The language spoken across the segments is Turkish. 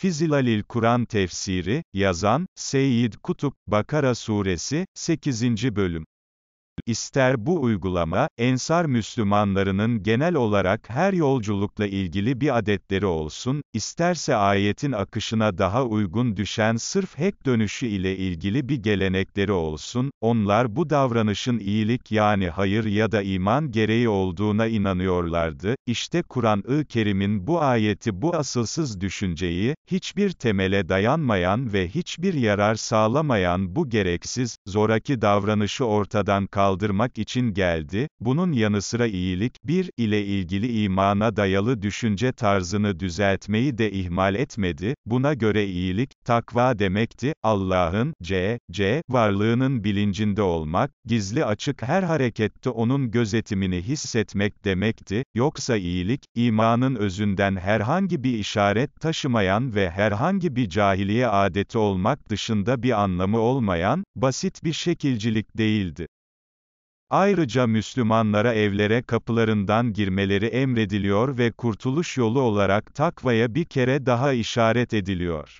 Fizilalil Kur'an tefsiri, yazan, Seyyid Kutup, Bakara suresi, 8. bölüm. İster bu uygulama, Ensar Müslümanlarının genel olarak her yolculukla ilgili bir adetleri olsun, isterse ayetin akışına daha uygun düşen sırf hek dönüşü ile ilgili bir gelenekleri olsun, onlar bu davranışın iyilik yani hayır ya da iman gereği olduğuna inanıyorlardı, İşte Kur'an-ı Kerim'in bu ayeti bu asılsız düşünceyi, hiçbir temele dayanmayan ve hiçbir yarar sağlamayan bu gereksiz, zoraki davranışı ortadan kaldırmıştır kaldırmak için geldi, bunun yanı sıra iyilik, bir, ile ilgili imana dayalı düşünce tarzını düzeltmeyi de ihmal etmedi, buna göre iyilik, takva demekti, Allah'ın, c, c, varlığının bilincinde olmak, gizli açık her harekette onun gözetimini hissetmek demekti, yoksa iyilik, imanın özünden herhangi bir işaret taşımayan ve herhangi bir cahiliye adeti olmak dışında bir anlamı olmayan, basit bir şekilcilik değildi. Ayrıca Müslümanlara evlere kapılarından girmeleri emrediliyor ve kurtuluş yolu olarak takvaya bir kere daha işaret ediliyor.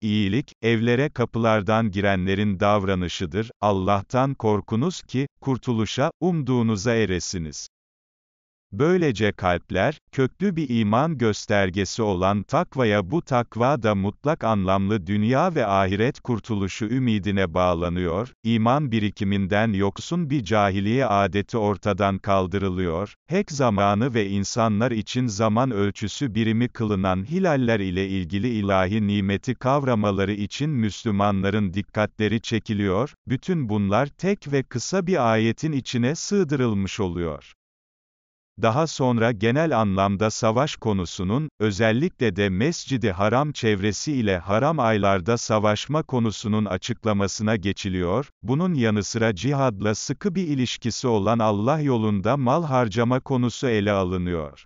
İyilik, evlere kapılardan girenlerin davranışıdır, Allah'tan korkunuz ki, kurtuluşa, umduğunuza eresiniz. Böylece kalpler, köklü bir iman göstergesi olan takvaya bu takva da mutlak anlamlı dünya ve ahiret kurtuluşu ümidine bağlanıyor, iman birikiminden yoksun bir cahiliye adeti ortadan kaldırılıyor, hek zamanı ve insanlar için zaman ölçüsü birimi kılınan hilaller ile ilgili ilahi nimeti kavramaları için Müslümanların dikkatleri çekiliyor, bütün bunlar tek ve kısa bir ayetin içine sığdırılmış oluyor. Daha sonra genel anlamda savaş konusunun, özellikle de Mescid-i Haram çevresi ile haram aylarda savaşma konusunun açıklamasına geçiliyor, bunun yanı sıra cihadla sıkı bir ilişkisi olan Allah yolunda mal harcama konusu ele alınıyor.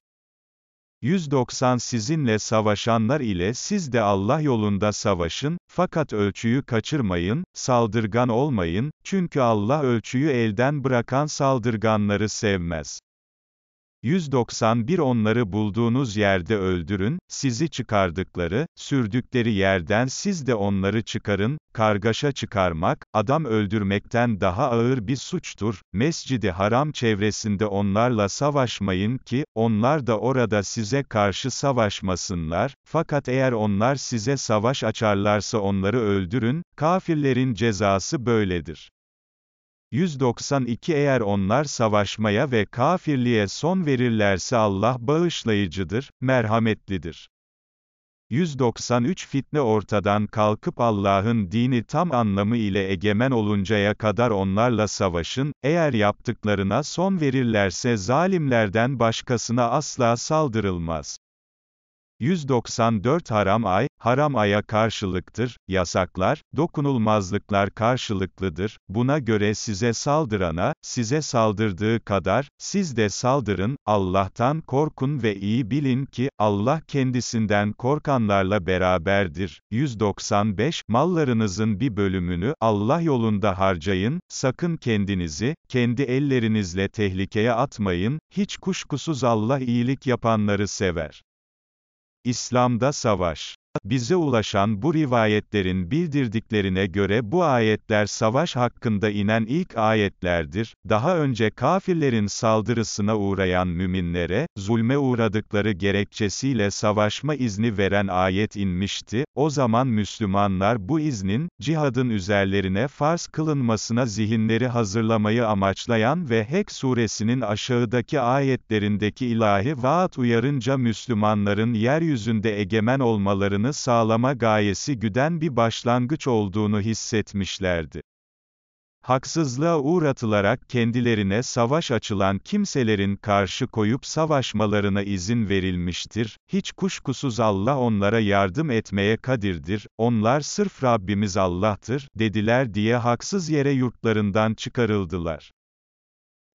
190 sizinle savaşanlar ile siz de Allah yolunda savaşın, fakat ölçüyü kaçırmayın, saldırgan olmayın, çünkü Allah ölçüyü elden bırakan saldırganları sevmez. 191 Onları bulduğunuz yerde öldürün, sizi çıkardıkları, sürdükleri yerden siz de onları çıkarın, kargaşa çıkarmak, adam öldürmekten daha ağır bir suçtur, mescidi haram çevresinde onlarla savaşmayın ki, onlar da orada size karşı savaşmasınlar, fakat eğer onlar size savaş açarlarsa onları öldürün, kafirlerin cezası böyledir. 192 Eğer onlar savaşmaya ve kafirliğe son verirlerse Allah bağışlayıcıdır, merhametlidir. 193 Fitne ortadan kalkıp Allah'ın dini tam anlamı ile egemen oluncaya kadar onlarla savaşın, eğer yaptıklarına son verirlerse zalimlerden başkasına asla saldırılmaz. 194 haram ay, haram aya karşılıktır, yasaklar, dokunulmazlıklar karşılıklıdır, buna göre size saldırana, size saldırdığı kadar, siz de saldırın, Allah'tan korkun ve iyi bilin ki, Allah kendisinden korkanlarla beraberdir. 195, mallarınızın bir bölümünü, Allah yolunda harcayın, sakın kendinizi, kendi ellerinizle tehlikeye atmayın, hiç kuşkusuz Allah iyilik yapanları sever. İslam'da savaş bize ulaşan bu rivayetlerin bildirdiklerine göre bu ayetler savaş hakkında inen ilk ayetlerdir. Daha önce kafirlerin saldırısına uğrayan müminlere, zulme uğradıkları gerekçesiyle savaşma izni veren ayet inmişti. O zaman Müslümanlar bu iznin, cihadın üzerlerine farz kılınmasına zihinleri hazırlamayı amaçlayan ve Hek suresinin aşağıdaki ayetlerindeki ilahi vaat uyarınca Müslümanların yeryüzünde egemen olmalarını çıkarlarını sağlama gayesi güden bir başlangıç olduğunu hissetmişlerdi. Haksızlığa uğratılarak kendilerine savaş açılan kimselerin karşı koyup savaşmalarına izin verilmiştir. Hiç kuşkusuz Allah onlara yardım etmeye kadirdir. Onlar sırf Rabbimiz Allah'tır dediler diye haksız yere yurtlarından çıkarıldılar.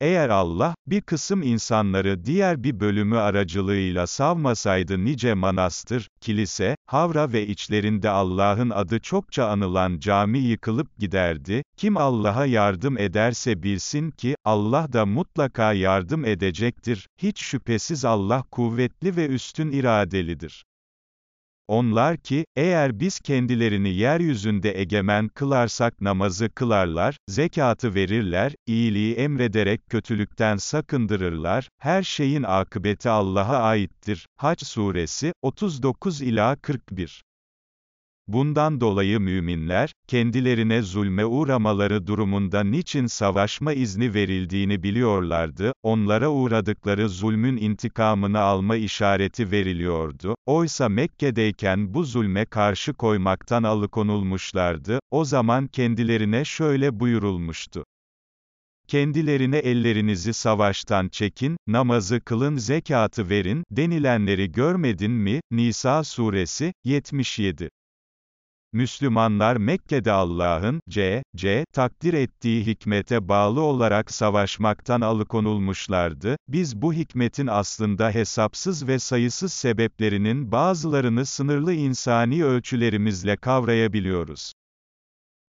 Eğer Allah, bir kısım insanları diğer bir bölümü aracılığıyla savmasaydı nice manastır, kilise, havra ve içlerinde Allah'ın adı çokça anılan cami yıkılıp giderdi, kim Allah'a yardım ederse bilsin ki, Allah da mutlaka yardım edecektir, hiç şüphesiz Allah kuvvetli ve üstün iradelidir. Onlar ki, eğer biz kendilerini yeryüzünde egemen kılarsak namazı kılarlar, zekatı verirler, iyiliği emrederek kötülükten sakındırırlar, her şeyin akıbeti Allah'a aittir. Haç Suresi, 39-41 Bundan dolayı müminler, kendilerine zulme uğramaları durumunda niçin savaşma izni verildiğini biliyorlardı, onlara uğradıkları zulmün intikamını alma işareti veriliyordu, oysa Mekke'deyken bu zulme karşı koymaktan alıkonulmuşlardı, o zaman kendilerine şöyle buyurulmuştu. Kendilerine ellerinizi savaştan çekin, namazı kılın zekatı verin, denilenleri görmedin mi? Nisa suresi, 77 Müslümanlar Mekke'de Allah'ın, c, c, takdir ettiği hikmete bağlı olarak savaşmaktan alıkonulmuşlardı, biz bu hikmetin aslında hesapsız ve sayısız sebeplerinin bazılarını sınırlı insani ölçülerimizle kavrayabiliyoruz.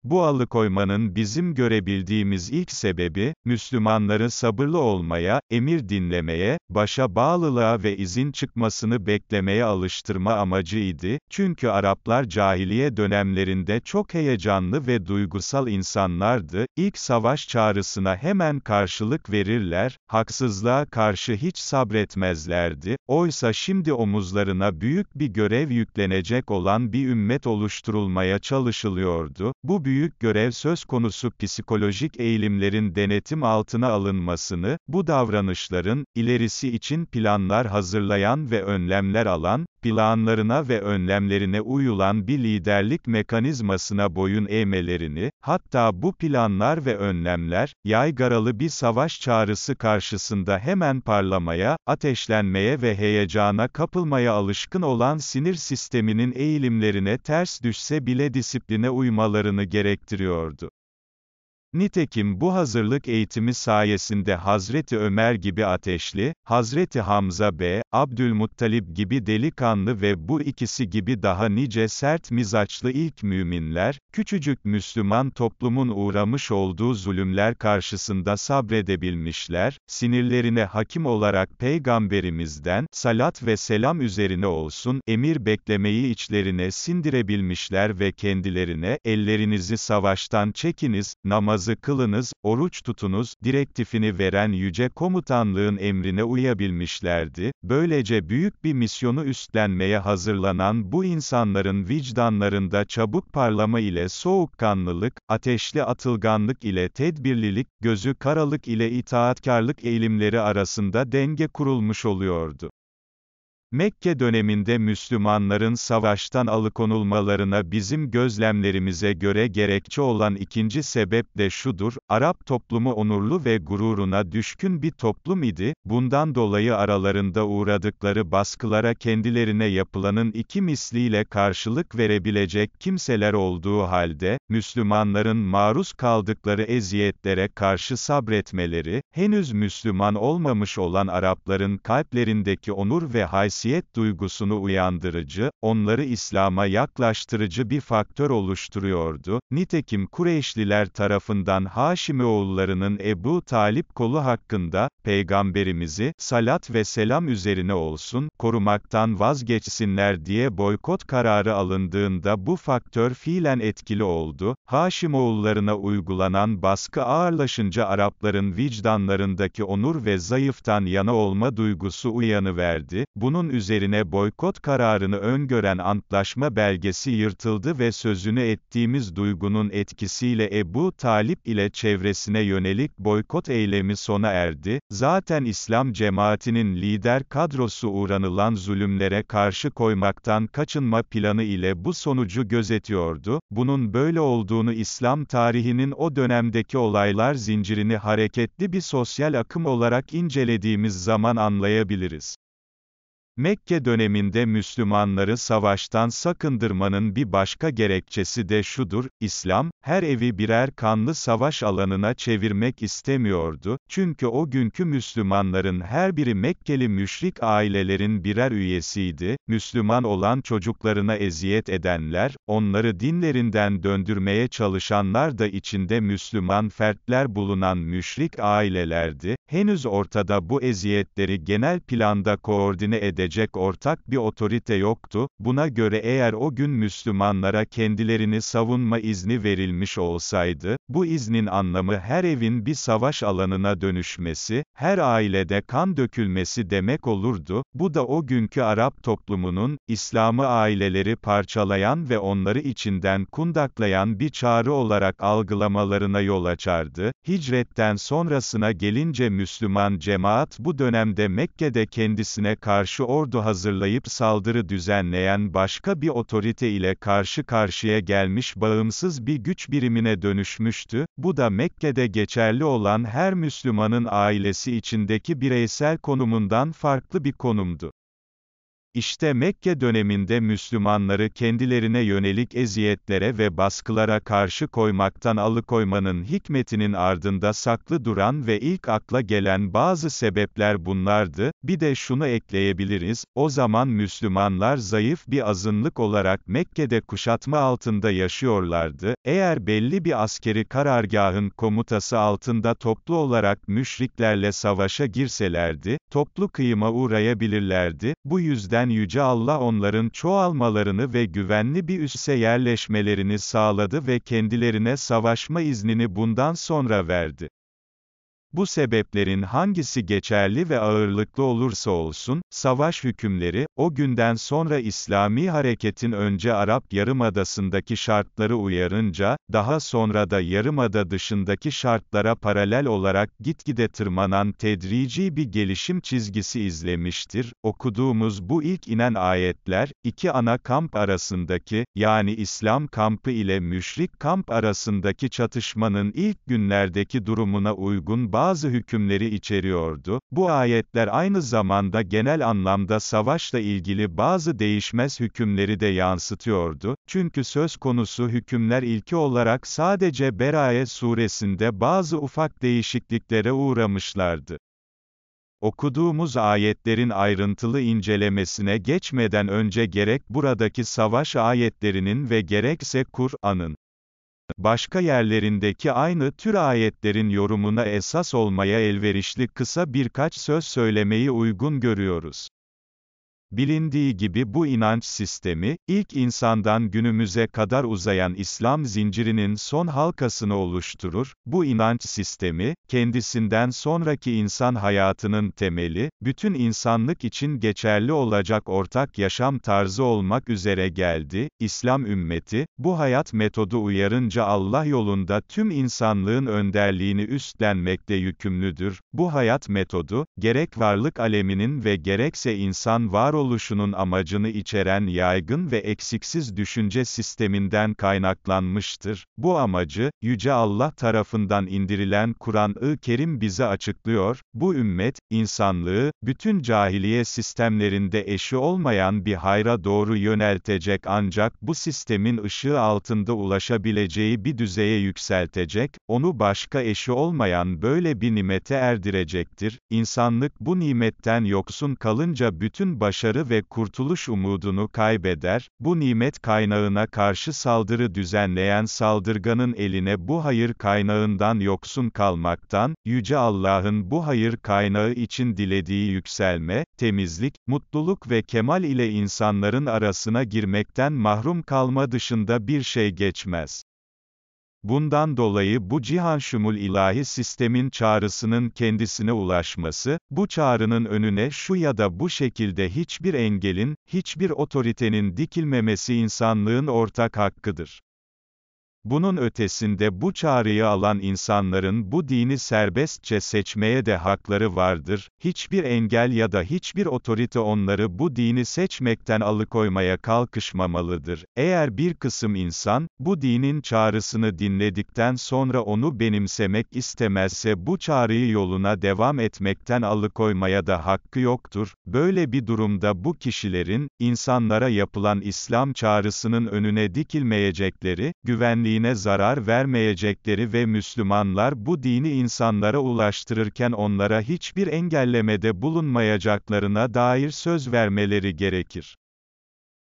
Bu alıkoymanın bizim görebildiğimiz ilk sebebi, Müslümanları sabırlı olmaya, emir dinlemeye, başa bağlılığa ve izin çıkmasını beklemeye alıştırma amacıydı, çünkü Araplar cahiliye dönemlerinde çok heyecanlı ve duygusal insanlardı, İlk savaş çağrısına hemen karşılık verirler, haksızlığa karşı hiç sabretmezlerdi, oysa şimdi omuzlarına büyük bir görev yüklenecek olan bir ümmet oluşturulmaya çalışılıyordu, bu büyük büyük görev söz konusu psikolojik eğilimlerin denetim altına alınmasını, bu davranışların, ilerisi için planlar hazırlayan ve önlemler alan, planlarına ve önlemlerine uyulan bir liderlik mekanizmasına boyun eğmelerini, hatta bu planlar ve önlemler, yaygaralı bir savaş çağrısı karşısında hemen parlamaya, ateşlenmeye ve heyecana kapılmaya alışkın olan sinir sisteminin eğilimlerine ters düşse bile disipline uymalarını gerektiriyordu. Nitekim bu hazırlık eğitimi sayesinde Hazreti Ömer gibi ateşli, Hazreti Hamza B, Abdülmuttalip gibi delikanlı ve bu ikisi gibi daha nice sert mizaçlı ilk müminler, küçücük Müslüman toplumun uğramış olduğu zulümler karşısında sabredebilmişler, sinirlerine hakim olarak Peygamberimizden, salat ve selam üzerine olsun, emir beklemeyi içlerine sindirebilmişler ve kendilerine, ellerinizi savaştan çekiniz, namaz namazı kılınız, oruç tutunuz, direktifini veren yüce komutanlığın emrine uyabilmişlerdi, böylece büyük bir misyonu üstlenmeye hazırlanan bu insanların vicdanlarında çabuk parlama ile soğukkanlılık, ateşli atılganlık ile tedbirlilik, gözü karalık ile itaatkarlık eğilimleri arasında denge kurulmuş oluyordu. Mekke döneminde Müslümanların savaştan alıkonulmalarına bizim gözlemlerimize göre gerekçe olan ikinci sebep de şudur, Arap toplumu onurlu ve gururuna düşkün bir toplum idi, bundan dolayı aralarında uğradıkları baskılara kendilerine yapılanın iki misliyle karşılık verebilecek kimseler olduğu halde, Müslümanların maruz kaldıkları eziyetlere karşı sabretmeleri, henüz Müslüman olmamış olan Arapların kalplerindeki onur ve haysiyet ünsiyet duygusunu uyandırıcı, onları İslam'a yaklaştırıcı bir faktör oluşturuyordu. Nitekim Kureyşliler tarafından Haşimi oğullarının Ebu Talip kolu hakkında, Peygamberimizi, salat ve selam üzerine olsun, korumaktan vazgeçsinler diye boykot kararı alındığında bu faktör fiilen etkili oldu. Haşim oğullarına uygulanan baskı ağırlaşınca Arapların vicdanlarındaki onur ve zayıftan yana olma duygusu uyanıverdi. Bunun üzerine boykot kararını öngören antlaşma belgesi yırtıldı ve sözünü ettiğimiz duygunun etkisiyle Ebu Talip ile çevresine yönelik boykot eylemi sona erdi. Zaten İslam cemaatinin lider kadrosu uğranılan zulümlere karşı koymaktan kaçınma planı ile bu sonucu gözetiyordu. Bunun böyle olduğunu İslam tarihinin o dönemdeki olaylar zincirini hareketli bir sosyal akım olarak incelediğimiz zaman anlayabiliriz. Mekke döneminde Müslümanları savaştan sakındırmanın bir başka gerekçesi de şudur, İslam, her evi birer kanlı savaş alanına çevirmek istemiyordu, çünkü o günkü Müslümanların her biri Mekkeli müşrik ailelerin birer üyesiydi, Müslüman olan çocuklarına eziyet edenler, onları dinlerinden döndürmeye çalışanlar da içinde Müslüman fertler bulunan müşrik ailelerdi, henüz ortada bu eziyetleri genel planda koordine eden edecek ortak bir otorite yoktu, buna göre eğer o gün Müslümanlara kendilerini savunma izni verilmiş olsaydı, bu iznin anlamı her evin bir savaş alanına dönüşmesi, her ailede kan dökülmesi demek olurdu, bu da o günkü Arap toplumunun, İslam'ı aileleri parçalayan ve onları içinden kundaklayan bir çağrı olarak algılamalarına yol açardı. Hicretten sonrasına gelince Müslüman cemaat bu dönemde Mekke'de kendisine karşı ordu hazırlayıp saldırı düzenleyen başka bir otorite ile karşı karşıya gelmiş bağımsız bir güç birimine dönüşmüştü, bu da Mekke'de geçerli olan her Müslümanın ailesi içindeki bireysel konumundan farklı bir konumdu. İşte Mekke döneminde Müslümanları kendilerine yönelik eziyetlere ve baskılara karşı koymaktan alıkoymanın hikmetinin ardında saklı duran ve ilk akla gelen bazı sebepler bunlardı. Bir de şunu ekleyebiliriz, o zaman Müslümanlar zayıf bir azınlık olarak Mekke'de kuşatma altında yaşıyorlardı. Eğer belli bir askeri karargahın komutası altında toplu olarak müşriklerle savaşa girselerdi, toplu kıyıma uğrayabilirlerdi. Bu yüzden eden Yüce Allah onların çoğalmalarını ve güvenli bir üsse yerleşmelerini sağladı ve kendilerine savaşma iznini bundan sonra verdi. Bu sebeplerin hangisi geçerli ve ağırlıklı olursa olsun, savaş hükümleri, o günden sonra İslami hareketin önce Arap Yarımadası'ndaki şartları uyarınca, daha sonra da Yarımada dışındaki şartlara paralel olarak gitgide tırmanan tedrici bir gelişim çizgisi izlemiştir. Okuduğumuz bu ilk inen ayetler, iki ana kamp arasındaki, yani İslam kampı ile müşrik kamp arasındaki çatışmanın ilk günlerdeki durumuna uygun bazı bazı hükümleri içeriyordu. Bu ayetler aynı zamanda genel anlamda savaşla ilgili bazı değişmez hükümleri de yansıtıyordu. Çünkü söz konusu hükümler ilki olarak sadece Beraye suresinde bazı ufak değişikliklere uğramışlardı. Okuduğumuz ayetlerin ayrıntılı incelemesine geçmeden önce gerek buradaki savaş ayetlerinin ve gerekse Kur'an'ın başka yerlerindeki aynı tür ayetlerin yorumuna esas olmaya elverişli kısa birkaç söz söylemeyi uygun görüyoruz. Bilindiği gibi bu inanç sistemi, ilk insandan günümüze kadar uzayan İslam zincirinin son halkasını oluşturur. Bu inanç sistemi, kendisinden sonraki insan hayatının temeli, bütün insanlık için geçerli olacak ortak yaşam tarzı olmak üzere geldi. İslam ümmeti, bu hayat metodu uyarınca Allah yolunda tüm insanlığın önderliğini üstlenmekle yükümlüdür. Bu hayat metodu, gerek varlık aleminin ve gerekse insan var oluşunun amacını içeren yaygın ve eksiksiz düşünce sisteminden kaynaklanmıştır. Bu amacı, Yüce Allah tarafından indirilen Kur'an-ı Kerim bize açıklıyor, bu ümmet, insanlığı, bütün cahiliye sistemlerinde eşi olmayan bir hayra doğru yöneltecek ancak bu sistemin ışığı altında ulaşabileceği bir düzeye yükseltecek, onu başka eşi olmayan böyle bir nimete erdirecektir. İnsanlık bu nimetten yoksun kalınca bütün başarı umutları ve kurtuluş umudunu kaybeder, bu nimet kaynağına karşı saldırı düzenleyen saldırganın eline bu hayır kaynağından yoksun kalmaktan, Yüce Allah'ın bu hayır kaynağı için dilediği yükselme, temizlik, mutluluk ve kemal ile insanların arasına girmekten mahrum kalma dışında bir şey geçmez. Bundan dolayı bu cihan şumul ilahi sistemin çağrısının kendisine ulaşması, bu çağrının önüne şu ya da bu şekilde hiçbir engelin, hiçbir otoritenin dikilmemesi insanlığın ortak hakkıdır. Bunun ötesinde bu çağrıyı alan insanların bu dini serbestçe seçmeye de hakları vardır. Hiçbir engel ya da hiçbir otorite onları bu dini seçmekten alıkoymaya kalkışmamalıdır. Eğer bir kısım insan bu dinin çağrısını dinledikten sonra onu benimsemek istemezse bu çağrıyı yoluna devam etmekten alıkoymaya da hakkı yoktur. Böyle bir durumda bu kişilerin insanlara yapılan İslam çağrısının önüne dikilmeyecekleri güvenli birliğine zarar vermeyecekleri ve Müslümanlar bu dini insanlara ulaştırırken onlara hiçbir engellemede bulunmayacaklarına dair söz vermeleri gerekir.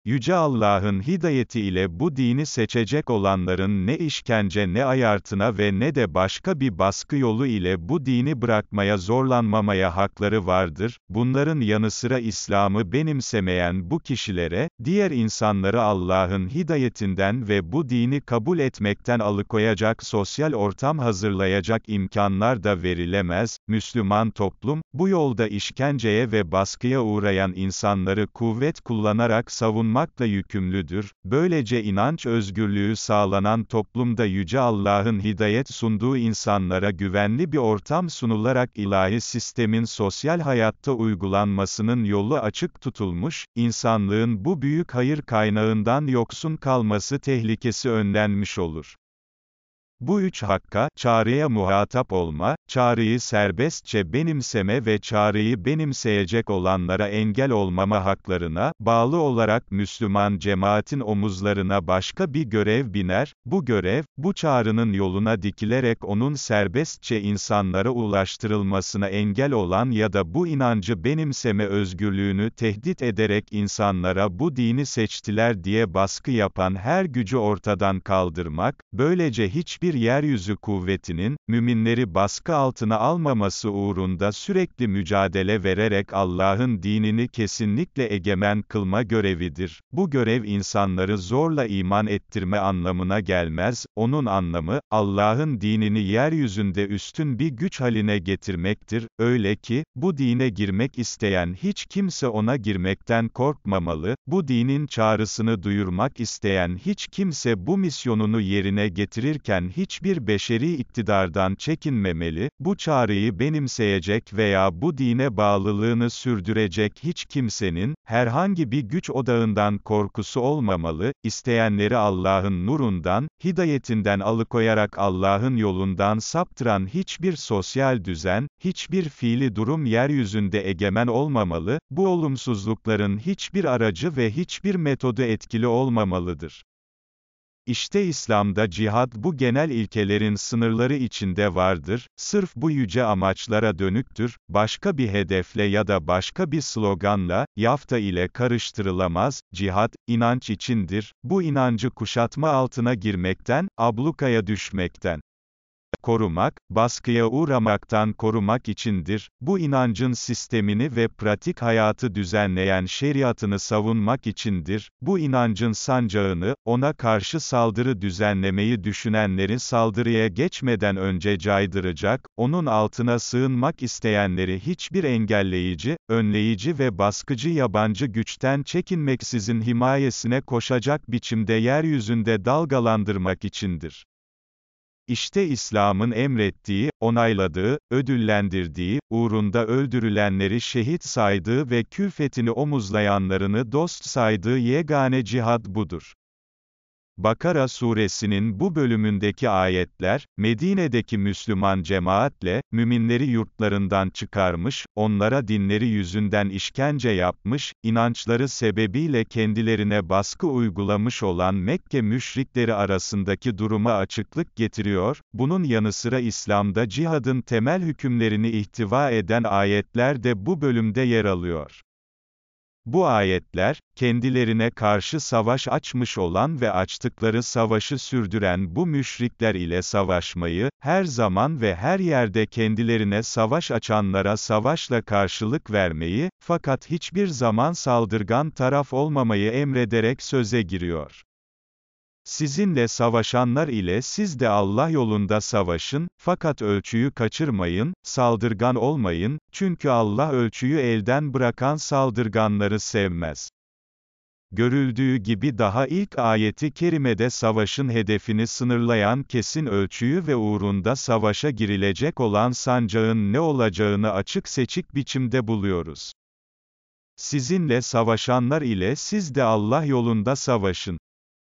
Yüce Allah'ın hidayeti ile bu dini seçecek olanların ne işkence ne ayartına ve ne de başka bir baskı yolu ile bu dini bırakmaya zorlanmamaya hakları vardır. Bunların yanı sıra İslam'ı benimsemeyen bu kişilere, diğer insanları Allah'ın hidayetinden ve bu dini kabul etmekten alıkoyacak sosyal ortam hazırlayacak imkanlar da verilemez. Müslüman toplum, bu yolda işkenceye ve baskıya uğrayan insanları kuvvet kullanarak savunmaktadır korumakla yükümlüdür. Böylece inanç özgürlüğü sağlanan toplumda Yüce Allah'ın hidayet sunduğu insanlara güvenli bir ortam sunularak ilahi sistemin sosyal hayatta uygulanmasının yolu açık tutulmuş, insanlığın bu büyük hayır kaynağından yoksun kalması tehlikesi önlenmiş olur. Bu üç hakka, çağrıya muhatap olma, çağrıyı serbestçe benimseme ve çağrıyı benimseyecek olanlara engel olmama haklarına, bağlı olarak Müslüman cemaatin omuzlarına başka bir görev biner, bu görev, bu çağrının yoluna dikilerek onun serbestçe insanlara ulaştırılmasına engel olan ya da bu inancı benimseme özgürlüğünü tehdit ederek insanlara bu dini seçtiler diye baskı yapan her gücü ortadan kaldırmak, böylece hiçbir bir yeryüzü kuvvetinin, müminleri baskı altına almaması uğrunda sürekli mücadele vererek Allah'ın dinini kesinlikle egemen kılma görevidir. Bu görev insanları zorla iman ettirme anlamına gelmez, onun anlamı, Allah'ın dinini yeryüzünde üstün bir güç haline getirmektir, öyle ki, bu dine girmek isteyen hiç kimse ona girmekten korkmamalı, bu dinin çağrısını duyurmak isteyen hiç kimse bu misyonunu yerine getirirken hiçbir beşeri iktidardan çekinmemeli, bu çağrıyı benimseyecek veya bu dine bağlılığını sürdürecek hiç kimsenin, herhangi bir güç odağından korkusu olmamalı, isteyenleri Allah'ın nurundan, hidayetinden alıkoyarak Allah'ın yolundan saptıran hiçbir sosyal düzen, hiçbir fiili durum yeryüzünde egemen olmamalı, bu olumsuzlukların hiçbir aracı ve hiçbir metodu etkili olmamalıdır. İşte İslam'da cihad bu genel ilkelerin sınırları içinde vardır, sırf bu yüce amaçlara dönüktür, başka bir hedefle ya da başka bir sloganla, yafta ile karıştırılamaz, cihad, inanç içindir, bu inancı kuşatma altına girmekten, ablukaya düşmekten korumak, baskıya uğramaktan korumak içindir. Bu inancın sistemini ve pratik hayatı düzenleyen şeriatını savunmak içindir. Bu inancın sancağını, ona karşı saldırı düzenlemeyi düşünenleri saldırıya geçmeden önce caydıracak, onun altına sığınmak isteyenleri hiçbir engelleyici, önleyici ve baskıcı yabancı güçten çekinmeksizin himayesine koşacak biçimde yeryüzünde dalgalandırmak içindir. İşte İslam'ın emrettiği, onayladığı, ödüllendirdiği, uğrunda öldürülenleri şehit saydığı ve külfetini omuzlayanlarını dost saydığı yegane cihad budur. Bakara suresinin bu bölümündeki ayetler, Medine'deki Müslüman cemaatle, müminleri yurtlarından çıkarmış, onlara dinleri yüzünden işkence yapmış, inançları sebebiyle kendilerine baskı uygulamış olan Mekke müşrikleri arasındaki duruma açıklık getiriyor, bunun yanı sıra İslam'da cihadın temel hükümlerini ihtiva eden ayetler de bu bölümde yer alıyor. Bu ayetler, kendilerine karşı savaş açmış olan ve açtıkları savaşı sürdüren bu müşrikler ile savaşmayı, her zaman ve her yerde kendilerine savaş açanlara savaşla karşılık vermeyi, fakat hiçbir zaman saldırgan taraf olmamayı emrederek söze giriyor. Sizinle savaşanlar ile siz de Allah yolunda savaşın, fakat ölçüyü kaçırmayın, saldırgan olmayın, çünkü Allah ölçüyü elden bırakan saldırganları sevmez. Görüldüğü gibi daha ilk ayeti kerimede savaşın hedefini sınırlayan kesin ölçüyü ve uğrunda savaşa girilecek olan sancağın ne olacağını açık seçik biçimde buluyoruz. Sizinle savaşanlar ile siz de Allah yolunda savaşın.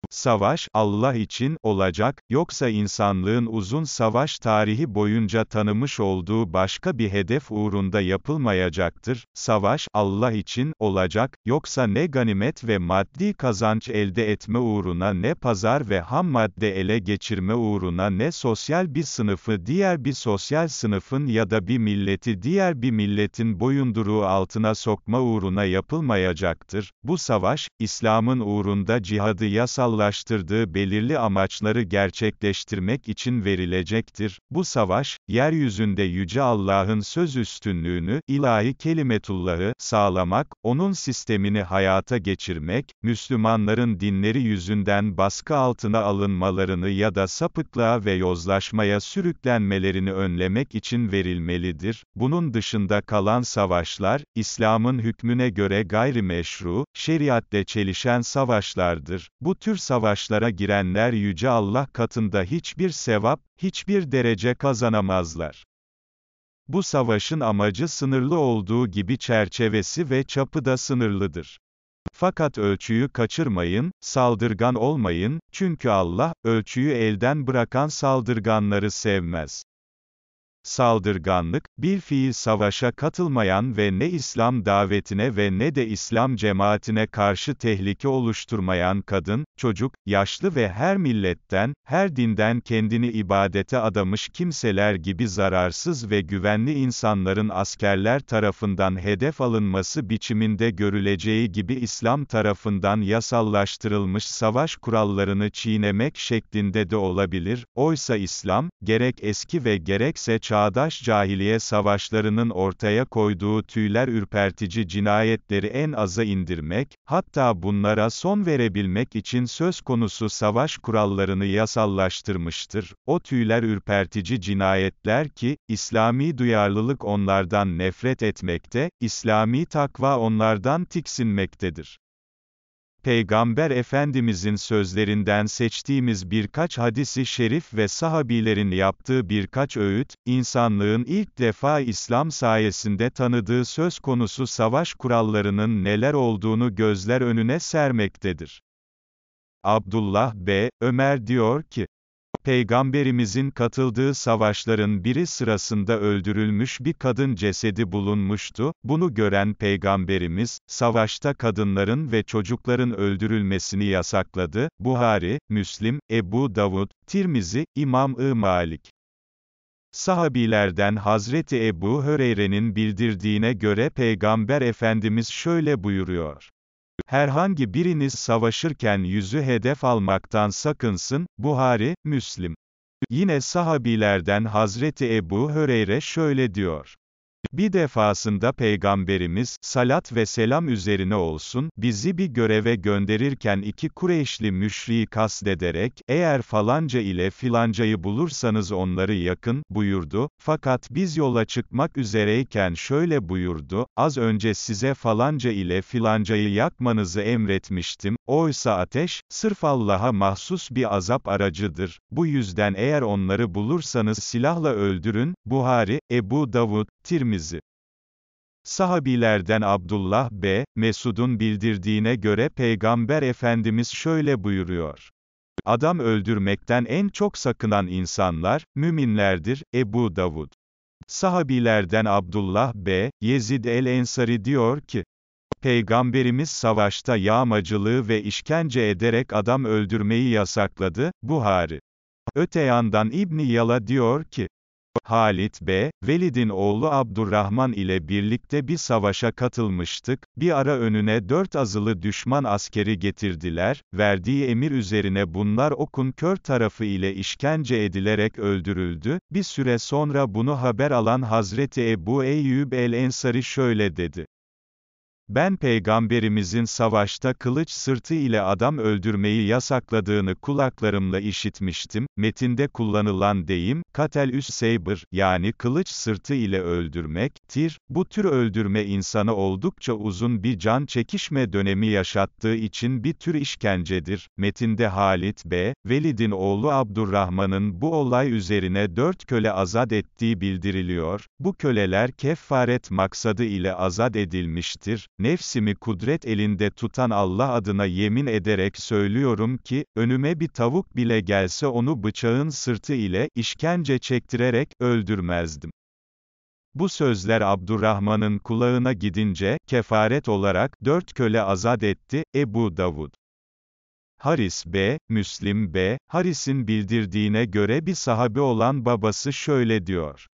Savaş, Allah için, olacak, yoksa insanlığın uzun savaş tarihi boyunca tanımış olduğu başka bir hedef uğrunda yapılmayacaktır. Savaş, Allah için, olacak, yoksa ne ganimet ve maddi kazanç elde etme uğruna ne pazar ve ham madde ele geçirme uğruna ne sosyal bir sınıfı diğer bir sosyal sınıfın ya da bir milleti diğer bir milletin boyunduruğu altına sokma uğruna yapılmayacaktır. Bu savaş, İslam'ın uğrunda cihadı yasal kutsallaştırdığı belirli amaçları gerçekleştirmek için verilecektir. Bu savaş, yeryüzünde Yüce Allah'ın söz üstünlüğünü, ilahi kelimetullahı, sağlamak, onun sistemini hayata geçirmek, Müslümanların dinleri yüzünden baskı altına alınmalarını ya da sapıklığa ve yozlaşmaya sürüklenmelerini önlemek için verilmelidir. Bunun dışında kalan savaşlar, İslam'ın hükmüne göre gayrimeşru, şeriatle çelişen savaşlardır. Bu tür tür savaşlara girenler Yüce Allah katında hiçbir sevap, hiçbir derece kazanamazlar. Bu savaşın amacı sınırlı olduğu gibi çerçevesi ve çapı da sınırlıdır. Fakat ölçüyü kaçırmayın, saldırgan olmayın, çünkü Allah, ölçüyü elden bırakan saldırganları sevmez saldırganlık, bir fiil savaşa katılmayan ve ne İslam davetine ve ne de İslam cemaatine karşı tehlike oluşturmayan kadın, çocuk, yaşlı ve her milletten, her dinden kendini ibadete adamış kimseler gibi zararsız ve güvenli insanların askerler tarafından hedef alınması biçiminde görüleceği gibi İslam tarafından yasallaştırılmış savaş kurallarını çiğnemek şeklinde de olabilir, oysa İslam, gerek eski ve gerekse çağ çağdaş cahiliye savaşlarının ortaya koyduğu tüyler ürpertici cinayetleri en aza indirmek, hatta bunlara son verebilmek için söz konusu savaş kurallarını yasallaştırmıştır. O tüyler ürpertici cinayetler ki, İslami duyarlılık onlardan nefret etmekte, İslami takva onlardan tiksinmektedir. Peygamber Efendimizin sözlerinden seçtiğimiz birkaç hadisi şerif ve sahabilerin yaptığı birkaç öğüt, insanlığın ilk defa İslam sayesinde tanıdığı söz konusu savaş kurallarının neler olduğunu gözler önüne sermektedir. Abdullah B. Ömer diyor ki, Peygamberimizin katıldığı savaşların biri sırasında öldürülmüş bir kadın cesedi bulunmuştu. Bunu gören Peygamberimiz, savaşta kadınların ve çocukların öldürülmesini yasakladı. Buhari, Müslim, Ebu Davud, Tirmizi, İmam-ı Malik. Sahabilerden Hazreti Ebu Höreyre'nin bildirdiğine göre Peygamber Efendimiz şöyle buyuruyor. Herhangi biriniz savaşırken yüzü hedef almaktan sakınsın, Buhari, Müslim. Yine sahabilerden Hazreti Ebu Höreyre şöyle diyor. Bir defasında Peygamberimiz, salat ve selam üzerine olsun, bizi bir göreve gönderirken iki Kureyşli müşriyi kastederek, eğer falanca ile filancayı bulursanız onları yakın, buyurdu, fakat biz yola çıkmak üzereyken şöyle buyurdu, az önce size falanca ile filancayı yakmanızı emretmiştim, oysa ateş, sırf Allah'a mahsus bir azap aracıdır, bu yüzden eğer onları bulursanız silahla öldürün, Buhari, Ebu Davud, Tirmiz, kendimizi. Sahabilerden Abdullah B. Mesud'un bildirdiğine göre Peygamber Efendimiz şöyle buyuruyor. Adam öldürmekten en çok sakınan insanlar, müminlerdir, Ebu Davud. Sahabilerden Abdullah B. Yezid el-Ensari diyor ki, Peygamberimiz savaşta yağmacılığı ve işkence ederek adam öldürmeyi yasakladı, Buhari. Öte yandan İbni Yala diyor ki, Halit B. Velid'in oğlu Abdurrahman ile birlikte bir savaşa katılmıştık, bir ara önüne dört azılı düşman askeri getirdiler, verdiği emir üzerine bunlar okun kör tarafı ile işkence edilerek öldürüldü, bir süre sonra bunu haber alan Hazreti Ebu Eyyub el-Ensari şöyle dedi. Ben peygamberimizin savaşta kılıç sırtı ile adam öldürmeyi yasakladığını kulaklarımla işitmiştim. Metinde kullanılan deyim, katel üs saber yani kılıç sırtı ile öldürmek, tir, bu tür öldürme insanı oldukça uzun bir can çekişme dönemi yaşattığı için bir tür işkencedir. Metinde Halit B. Velid'in oğlu Abdurrahman'ın bu olay üzerine dört köle azat ettiği bildiriliyor. Bu köleler kefaret maksadı ile azat edilmiştir. Nefsimi kudret elinde tutan Allah adına yemin ederek söylüyorum ki, önüme bir tavuk bile gelse onu bıçağın sırtı ile, işkence çektirerek, öldürmezdim. Bu sözler Abdurrahman'ın kulağına gidince, kefaret olarak, dört köle azat etti, Ebu Davud. Haris B. Müslim B. Haris'in bildirdiğine göre bir sahabe olan babası şöyle diyor.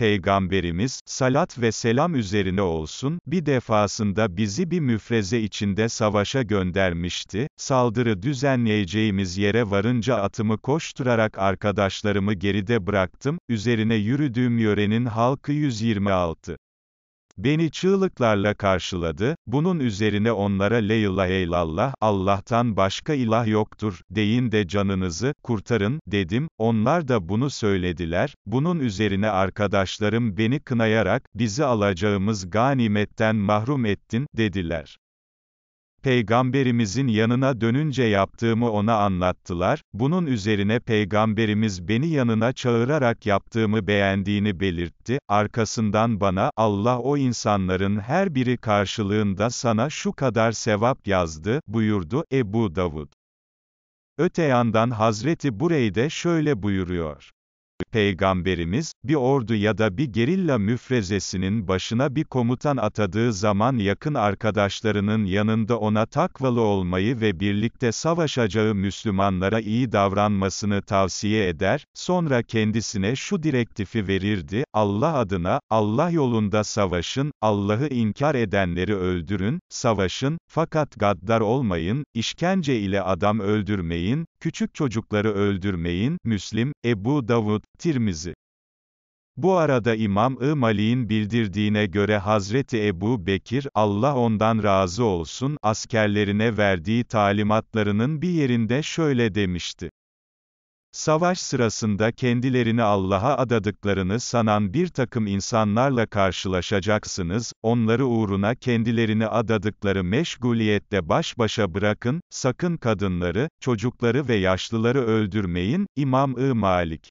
Peygamberimiz, salat ve selam üzerine olsun, bir defasında bizi bir müfreze içinde savaşa göndermişti, saldırı düzenleyeceğimiz yere varınca atımı koşturarak arkadaşlarımı geride bıraktım, üzerine yürüdüğüm yörenin halkı 126. Beni çığlıklarla karşıladı, bunun üzerine onlara leyla eylallah, Allah'tan başka ilah yoktur, deyin de canınızı, kurtarın, dedim, onlar da bunu söylediler, bunun üzerine arkadaşlarım beni kınayarak, bizi alacağımız ganimetten mahrum ettin, dediler. Peygamberimizin yanına dönünce yaptığımı ona anlattılar, bunun üzerine Peygamberimiz beni yanına çağırarak yaptığımı beğendiğini belirtti, arkasından bana, Allah o insanların her biri karşılığında sana şu kadar sevap yazdı, buyurdu, Ebu Davud. Öte yandan Hazreti Bureyde şöyle buyuruyor. Peygamberimiz, bir ordu ya da bir gerilla müfrezesinin başına bir komutan atadığı zaman yakın arkadaşlarının yanında ona takvalı olmayı ve birlikte savaşacağı Müslümanlara iyi davranmasını tavsiye eder, sonra kendisine şu direktifi verirdi, Allah adına, Allah yolunda savaşın, Allah'ı inkar edenleri öldürün, savaşın, fakat gaddar olmayın, işkence ile adam öldürmeyin, küçük çocukları öldürmeyin, Müslim, Ebu Davud, Tirmizi bu arada İmam-ı Malik'in bildirdiğine göre Hazreti Ebu Bekir, Allah ondan razı olsun, askerlerine verdiği talimatlarının bir yerinde şöyle demişti. Savaş sırasında kendilerini Allah'a adadıklarını sanan bir takım insanlarla karşılaşacaksınız, onları uğruna kendilerini adadıkları meşguliyette baş başa bırakın, sakın kadınları, çocukları ve yaşlıları öldürmeyin, İmam-ı Malik.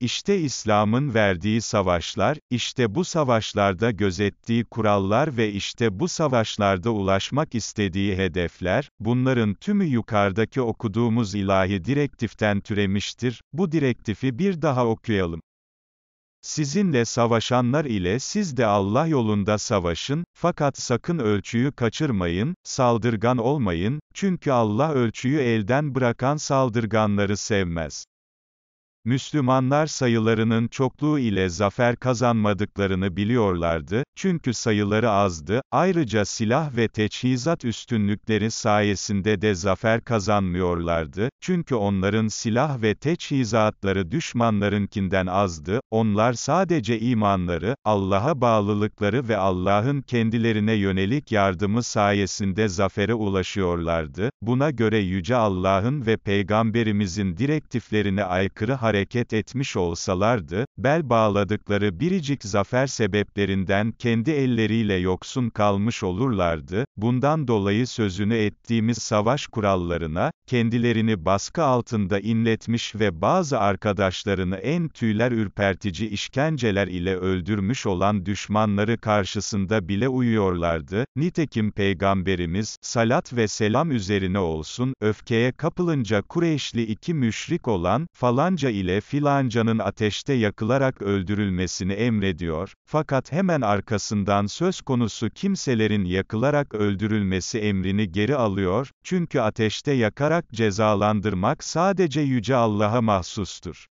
İşte İslam'ın verdiği savaşlar, işte bu savaşlarda gözettiği kurallar ve işte bu savaşlarda ulaşmak istediği hedefler, bunların tümü yukarıdaki okuduğumuz ilahi direktiften türemiştir. Bu direktifi bir daha okuyalım. Sizinle savaşanlar ile siz de Allah yolunda savaşın, fakat sakın ölçüyü kaçırmayın, saldırgan olmayın, çünkü Allah ölçüyü elden bırakan saldırganları sevmez. Müslümanlar sayılarının çokluğu ile zafer kazanmadıklarını biliyorlardı, çünkü sayıları azdı, ayrıca silah ve teçhizat üstünlükleri sayesinde de zafer kazanmıyorlardı, çünkü onların silah ve teçhizatları düşmanlarınkinden azdı, onlar sadece imanları, Allah'a bağlılıkları ve Allah'ın kendilerine yönelik yardımı sayesinde zafere ulaşıyorlardı, buna göre Yüce Allah'ın ve Peygamberimizin direktiflerine aykırı hareket hareket etmiş olsalardı, bel bağladıkları biricik zafer sebeplerinden kendi elleriyle yoksun kalmış olurlardı, bundan dolayı sözünü ettiğimiz savaş kurallarına, kendilerini baskı altında inletmiş ve bazı arkadaşlarını en tüyler ürpertici işkenceler ile öldürmüş olan düşmanları karşısında bile uyuyorlardı, nitekim Peygamberimiz, salat ve selam üzerine olsun, öfkeye kapılınca Kureyşli iki müşrik olan, falanca ile filancanın ateşte yakılarak öldürülmesini emrediyor, fakat hemen arkasından söz konusu kimselerin yakılarak öldürülmesi emrini geri alıyor, çünkü ateşte yakarak cezalandırmak sadece Yüce Allah'a mahsustur.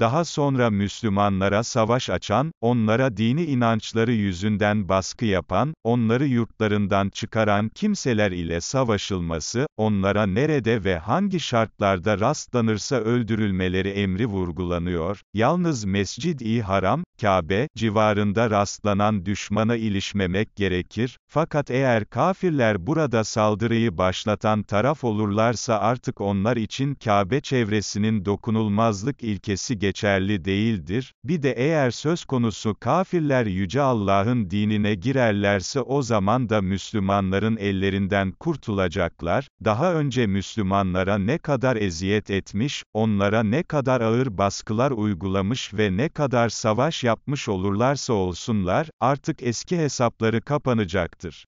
Daha sonra Müslümanlara savaş açan, onlara dini inançları yüzünden baskı yapan, onları yurtlarından çıkaran kimseler ile savaşılması, onlara nerede ve hangi şartlarda rastlanırsa öldürülmeleri emri vurgulanıyor. Yalnız Mescid-i Haram, Kabe civarında rastlanan düşmana ilişmemek gerekir, fakat eğer kafirler burada saldırıyı başlatan taraf olurlarsa artık onlar için Kabe çevresinin dokunulmazlık ilkesi geçerli değildir. Bir de eğer söz konusu kafirler yüce Allah'ın dinine girerlerse o zaman da Müslümanların ellerinden kurtulacaklar. Daha önce Müslümanlara ne kadar eziyet etmiş, onlara ne kadar ağır baskılar uygulamış ve ne kadar savaş yapmış olurlarsa olsunlar, artık eski hesapları kapanacaktır.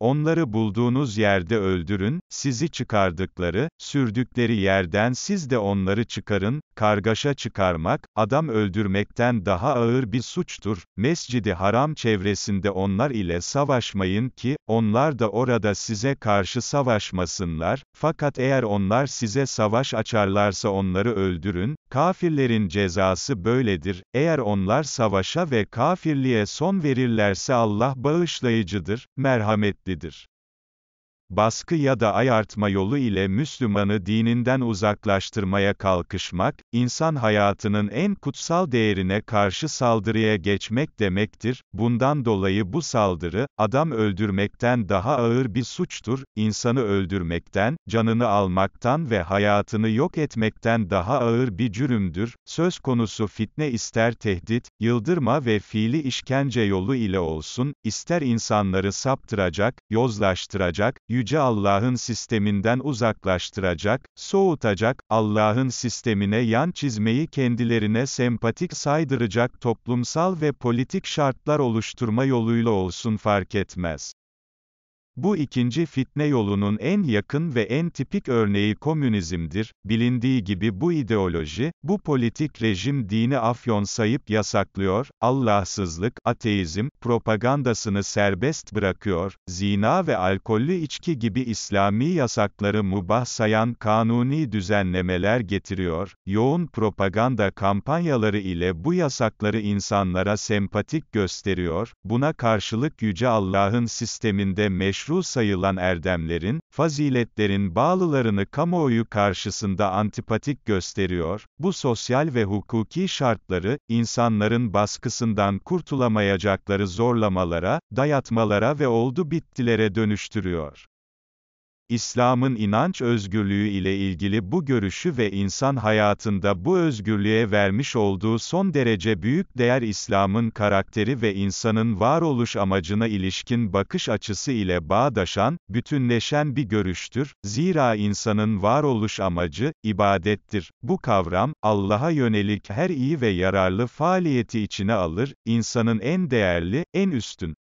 Onları bulduğunuz yerde öldürün, sizi çıkardıkları, sürdükleri yerden siz de onları çıkarın, kargaşa çıkarmak, adam öldürmekten daha ağır bir suçtur. Mescidi haram çevresinde onlar ile savaşmayın ki, onlar da orada size karşı savaşmasınlar, fakat eğer onlar size savaş açarlarsa onları öldürün, Kafirlerin cezası böyledir, eğer onlar savaşa ve kafirliğe son verirlerse Allah bağışlayıcıdır, merhametlidir baskı ya da ayartma yolu ile Müslümanı dininden uzaklaştırmaya kalkışmak, insan hayatının en kutsal değerine karşı saldırıya geçmek demektir, bundan dolayı bu saldırı, adam öldürmekten daha ağır bir suçtur, insanı öldürmekten, canını almaktan ve hayatını yok etmekten daha ağır bir cürümdür, söz konusu fitne ister tehdit, yıldırma ve fiili işkence yolu ile olsun, ister insanları saptıracak, yozlaştıracak, Yüce Allah'ın sisteminden uzaklaştıracak, soğutacak, Allah'ın sistemine yan çizmeyi kendilerine sempatik saydıracak toplumsal ve politik şartlar oluşturma yoluyla olsun fark etmez. Bu ikinci fitne yolunun en yakın ve en tipik örneği komünizmdir. Bilindiği gibi bu ideoloji, bu politik rejim dini afyon sayıp yasaklıyor, Allahsızlık, ateizm, propagandasını serbest bırakıyor, zina ve alkollü içki gibi İslami yasakları mubah sayan kanuni düzenlemeler getiriyor, yoğun propaganda kampanyaları ile bu yasakları insanlara sempatik gösteriyor, buna karşılık Yüce Allah'ın sisteminde meşhur meşru sayılan erdemlerin, faziletlerin bağlılarını kamuoyu karşısında antipatik gösteriyor, bu sosyal ve hukuki şartları, insanların baskısından kurtulamayacakları zorlamalara, dayatmalara ve oldu bittilere dönüştürüyor. İslam'ın inanç özgürlüğü ile ilgili bu görüşü ve insan hayatında bu özgürlüğe vermiş olduğu son derece büyük değer İslam'ın karakteri ve insanın varoluş amacına ilişkin bakış açısı ile bağdaşan, bütünleşen bir görüştür. Zira insanın varoluş amacı ibadettir. Bu kavram Allah'a yönelik her iyi ve yararlı faaliyeti içine alır, insanın en değerli, en üstün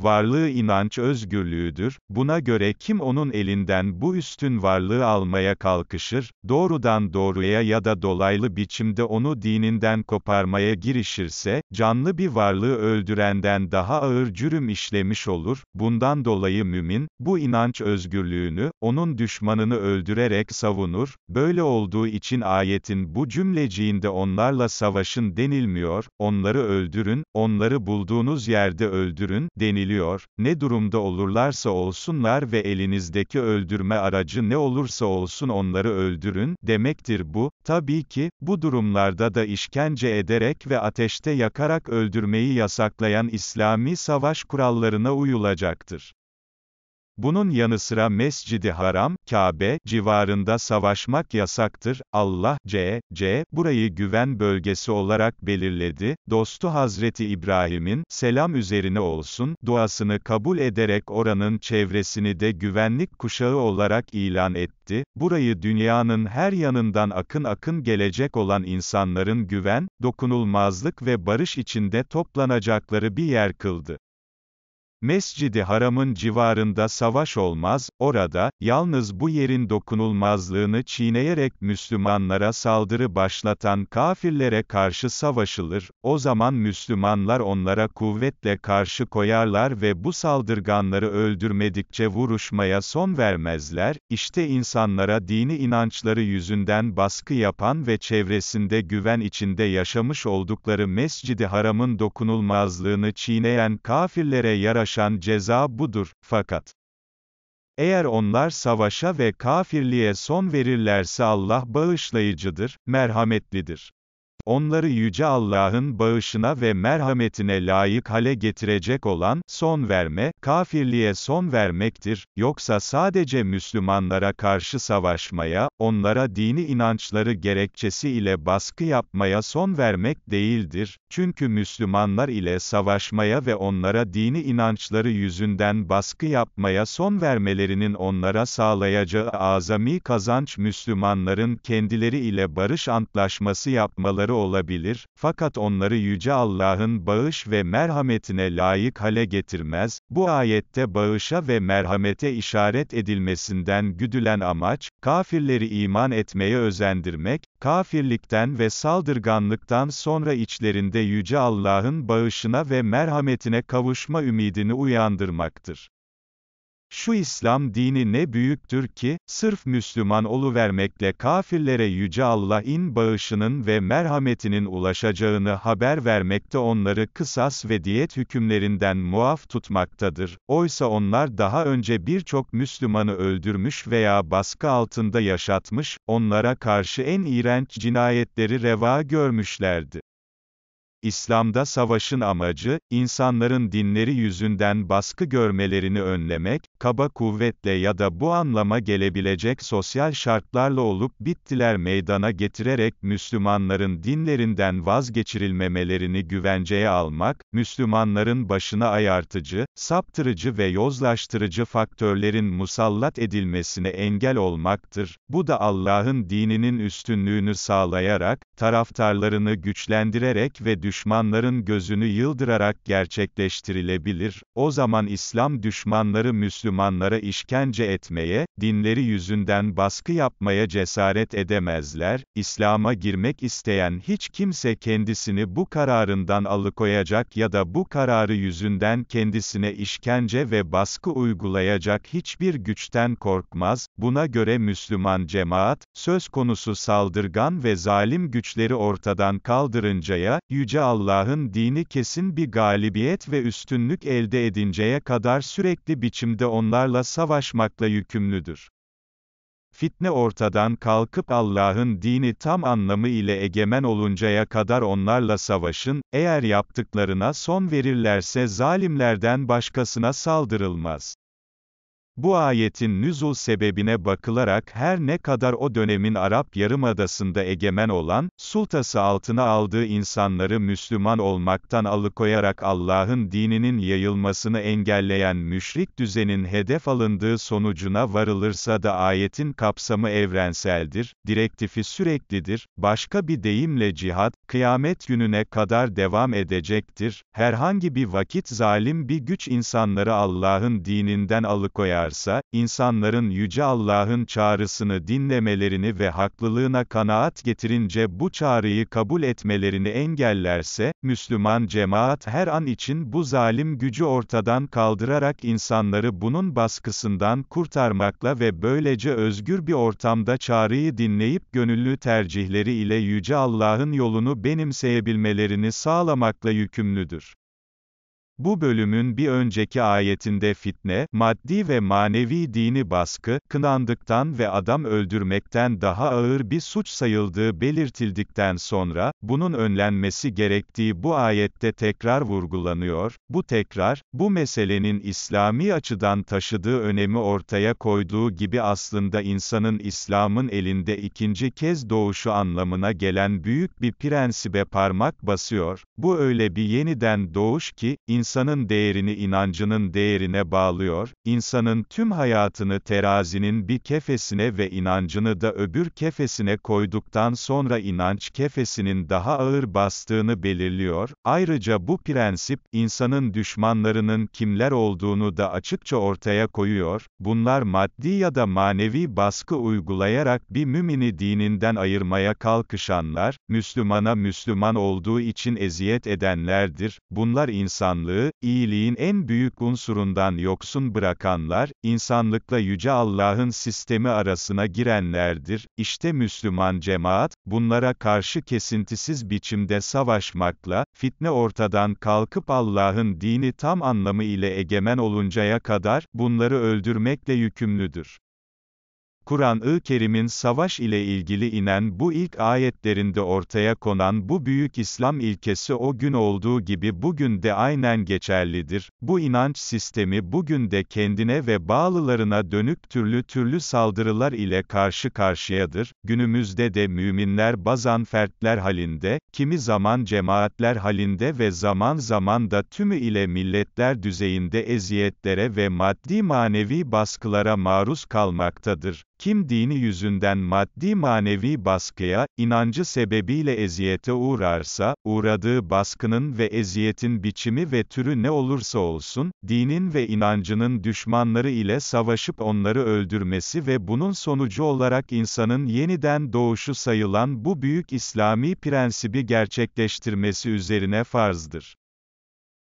varlığı inanç özgürlüğüdür, buna göre kim onun elinden bu üstün varlığı almaya kalkışır, doğrudan doğruya ya da dolaylı biçimde onu dininden koparmaya girişirse, canlı bir varlığı öldürenden daha ağır cürüm işlemiş olur, bundan dolayı mümin, bu inanç özgürlüğünü, onun düşmanını öldürerek savunur, böyle olduğu için ayetin bu cümleciğinde onlarla savaşın denilmiyor, onları öldürün, onları bulduğunuz yerde öldürün, denilmiyor biliyor, ne durumda olurlarsa olsunlar ve elinizdeki öldürme aracı ne olursa olsun onları öldürün, demektir bu, tabii ki, bu durumlarda da işkence ederek ve ateşte yakarak öldürmeyi yasaklayan İslami savaş kurallarına uyulacaktır. Bunun yanı sıra Mescidi Haram, Kabe, civarında savaşmak yasaktır, Allah, C, C, burayı güven bölgesi olarak belirledi, dostu Hazreti İbrahim'in, selam üzerine olsun, duasını kabul ederek oranın çevresini de güvenlik kuşağı olarak ilan etti, burayı dünyanın her yanından akın akın gelecek olan insanların güven, dokunulmazlık ve barış içinde toplanacakları bir yer kıldı. Mescidi Haram'ın civarında savaş olmaz, orada, yalnız bu yerin dokunulmazlığını çiğneyerek Müslümanlara saldırı başlatan kafirlere karşı savaşılır, o zaman Müslümanlar onlara kuvvetle karşı koyarlar ve bu saldırganları öldürmedikçe vuruşmaya son vermezler, işte insanlara dini inançları yüzünden baskı yapan ve çevresinde güven içinde yaşamış oldukları Mescidi Haram'ın dokunulmazlığını çiğneyen kafirlere yaraşan, Savaşan ceza budur, fakat eğer onlar savaşa ve kafirliğe son verirlerse Allah bağışlayıcıdır, merhametlidir onları Yüce Allah'ın bağışına ve merhametine layık hale getirecek olan, son verme, kafirliğe son vermektir, yoksa sadece Müslümanlara karşı savaşmaya, onlara dini inançları gerekçesi ile baskı yapmaya son vermek değildir, çünkü Müslümanlar ile savaşmaya ve onlara dini inançları yüzünden baskı yapmaya son vermelerinin onlara sağlayacağı azami kazanç Müslümanların kendileri ile barış antlaşması yapmaları olabilir, fakat onları Yüce Allah'ın bağış ve merhametine layık hale getirmez, bu ayette bağışa ve merhamete işaret edilmesinden güdülen amaç, kafirleri iman etmeye özendirmek, kafirlikten ve saldırganlıktan sonra içlerinde Yüce Allah'ın bağışına ve merhametine kavuşma ümidini uyandırmaktır. Şu İslam dini ne büyüktür ki, sırf Müslüman oluvermekle kafirlere Yüce Allah'ın bağışının ve merhametinin ulaşacağını haber vermekte onları kısas ve diyet hükümlerinden muaf tutmaktadır. Oysa onlar daha önce birçok Müslümanı öldürmüş veya baskı altında yaşatmış, onlara karşı en iğrenç cinayetleri reva görmüşlerdi. İslam'da savaşın amacı, insanların dinleri yüzünden baskı görmelerini önlemek, kaba kuvvetle ya da bu anlama gelebilecek sosyal şartlarla olup bittiler meydana getirerek Müslümanların dinlerinden vazgeçirilmemelerini güvenceye almak, Müslümanların başına ayartıcı, saptırıcı ve yozlaştırıcı faktörlerin musallat edilmesine engel olmaktır. Bu da Allah'ın dininin üstünlüğünü sağlayarak, taraftarlarını güçlendirerek ve düşmanların gözünü yıldırarak gerçekleştirilebilir, o zaman İslam düşmanları Müslümanlara işkence etmeye, dinleri yüzünden baskı yapmaya cesaret edemezler, İslam'a girmek isteyen hiç kimse kendisini bu kararından alıkoyacak ya da bu kararı yüzünden kendisine işkence ve baskı uygulayacak hiçbir güçten korkmaz, buna göre Müslüman cemaat, söz konusu saldırgan ve zalim güçleri ortadan kaldırıncaya, yüce Yüce Allah'ın dini kesin bir galibiyet ve üstünlük elde edinceye kadar sürekli biçimde onlarla savaşmakla yükümlüdür. Fitne ortadan kalkıp Allah'ın dini tam anlamı ile egemen oluncaya kadar onlarla savaşın, eğer yaptıklarına son verirlerse zalimlerden başkasına saldırılmaz. Bu ayetin nüzul sebebine bakılarak her ne kadar o dönemin Arap Yarımadası'nda egemen olan, sultası altına aldığı insanları Müslüman olmaktan alıkoyarak Allah'ın dininin yayılmasını engelleyen müşrik düzenin hedef alındığı sonucuna varılırsa da ayetin kapsamı evrenseldir, direktifi süreklidir, başka bir deyimle cihat, kıyamet gününe kadar devam edecektir, herhangi bir vakit zalim bir güç insanları Allah'ın dininden alıkoyar yaparsa, insanların Yüce Allah'ın çağrısını dinlemelerini ve haklılığına kanaat getirince bu çağrıyı kabul etmelerini engellerse, Müslüman cemaat her an için bu zalim gücü ortadan kaldırarak insanları bunun baskısından kurtarmakla ve böylece özgür bir ortamda çağrıyı dinleyip gönüllü tercihleri ile Yüce Allah'ın yolunu benimseyebilmelerini sağlamakla yükümlüdür. Bu bölümün bir önceki ayetinde fitne, maddi ve manevi dini baskı, kınandıktan ve adam öldürmekten daha ağır bir suç sayıldığı belirtildikten sonra, bunun önlenmesi gerektiği bu ayette tekrar vurgulanıyor, bu tekrar, bu meselenin İslami açıdan taşıdığı önemi ortaya koyduğu gibi aslında insanın İslam'ın elinde ikinci kez doğuşu anlamına gelen büyük bir prensibe parmak basıyor, bu öyle bir yeniden doğuş ki, insan insanın değerini inancının değerine bağlıyor, insanın tüm hayatını terazinin bir kefesine ve inancını da öbür kefesine koyduktan sonra inanç kefesinin daha ağır bastığını belirliyor, ayrıca bu prensip, insanın düşmanlarının kimler olduğunu da açıkça ortaya koyuyor, bunlar maddi ya da manevi baskı uygulayarak bir mümini dininden ayırmaya kalkışanlar, Müslümana Müslüman olduğu için eziyet edenlerdir, bunlar insanlığı, insanlığı, iyiliğin en büyük unsurundan yoksun bırakanlar, insanlıkla Yüce Allah'ın sistemi arasına girenlerdir. İşte Müslüman cemaat, bunlara karşı kesintisiz biçimde savaşmakla, fitne ortadan kalkıp Allah'ın dini tam anlamı ile egemen oluncaya kadar, bunları öldürmekle yükümlüdür. Kur'an-ı Kerim'in savaş ile ilgili inen bu ilk ayetlerinde ortaya konan bu büyük İslam ilkesi o gün olduğu gibi bugün de aynen geçerlidir. Bu inanç sistemi bugün de kendine ve bağlılarına dönük türlü türlü saldırılar ile karşı karşıyadır. Günümüzde de müminler bazan fertler halinde, kimi zaman cemaatler halinde ve zaman zaman da tümü ile milletler düzeyinde eziyetlere ve maddi manevi baskılara maruz kalmaktadır. Kim dini yüzünden maddi manevi baskıya, inancı sebebiyle eziyete uğrarsa, uğradığı baskının ve eziyetin biçimi ve türü ne olursa olsun, dinin ve inancının düşmanları ile savaşıp onları öldürmesi ve bunun sonucu olarak insanın yeniden doğuşu sayılan bu büyük İslami prensibi gerçekleştirmesi üzerine farzdır.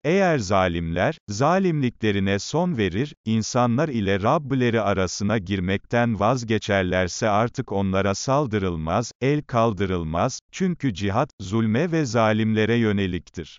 Eğer zalimler, zalimliklerine son verir, insanlar ile Rabbileri arasına girmekten vazgeçerlerse artık onlara saldırılmaz, el kaldırılmaz, çünkü cihat, zulme ve zalimlere yöneliktir.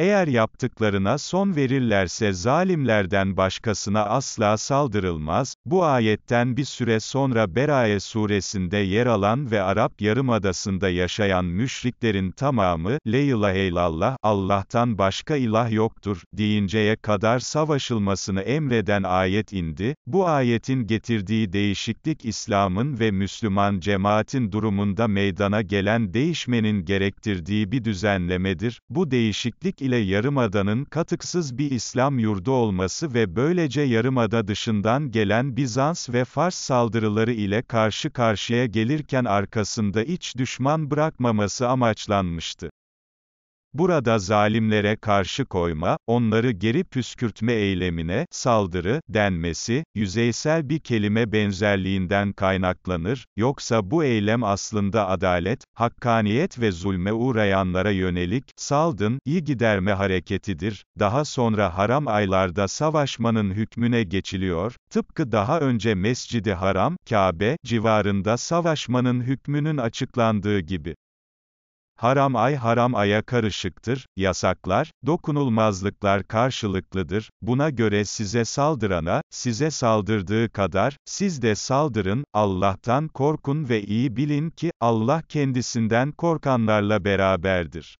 Eğer yaptıklarına son verirlerse zalimlerden başkasına asla saldırılmaz. Bu ayetten bir süre sonra Beraye suresinde yer alan ve Arap Yarımadası'nda yaşayan müşriklerin tamamı, Leyla heylallah, Allah'tan başka ilah yoktur, deyinceye kadar savaşılmasını emreden ayet indi. Bu ayetin getirdiği değişiklik İslam'ın ve Müslüman cemaatin durumunda meydana gelen değişmenin gerektirdiği bir düzenlemedir. Bu değişiklik ile yarımadanın katıksız bir İslam yurdu olması ve böylece yarımada dışından gelen Bizans ve Fars saldırıları ile karşı karşıya gelirken arkasında iç düşman bırakmaması amaçlanmıştı. Burada zalimlere karşı koyma, onları geri püskürtme eylemine, saldırı, denmesi, yüzeysel bir kelime benzerliğinden kaynaklanır, yoksa bu eylem aslında adalet, hakkaniyet ve zulme uğrayanlara yönelik, saldın, iyi giderme hareketidir, daha sonra haram aylarda savaşmanın hükmüne geçiliyor, tıpkı daha önce Mescidi Haram, Kabe, civarında savaşmanın hükmünün açıklandığı gibi. Haram ay haram aya karışıktır, yasaklar, dokunulmazlıklar karşılıklıdır, buna göre size saldırana, size saldırdığı kadar, siz de saldırın, Allah'tan korkun ve iyi bilin ki, Allah kendisinden korkanlarla beraberdir.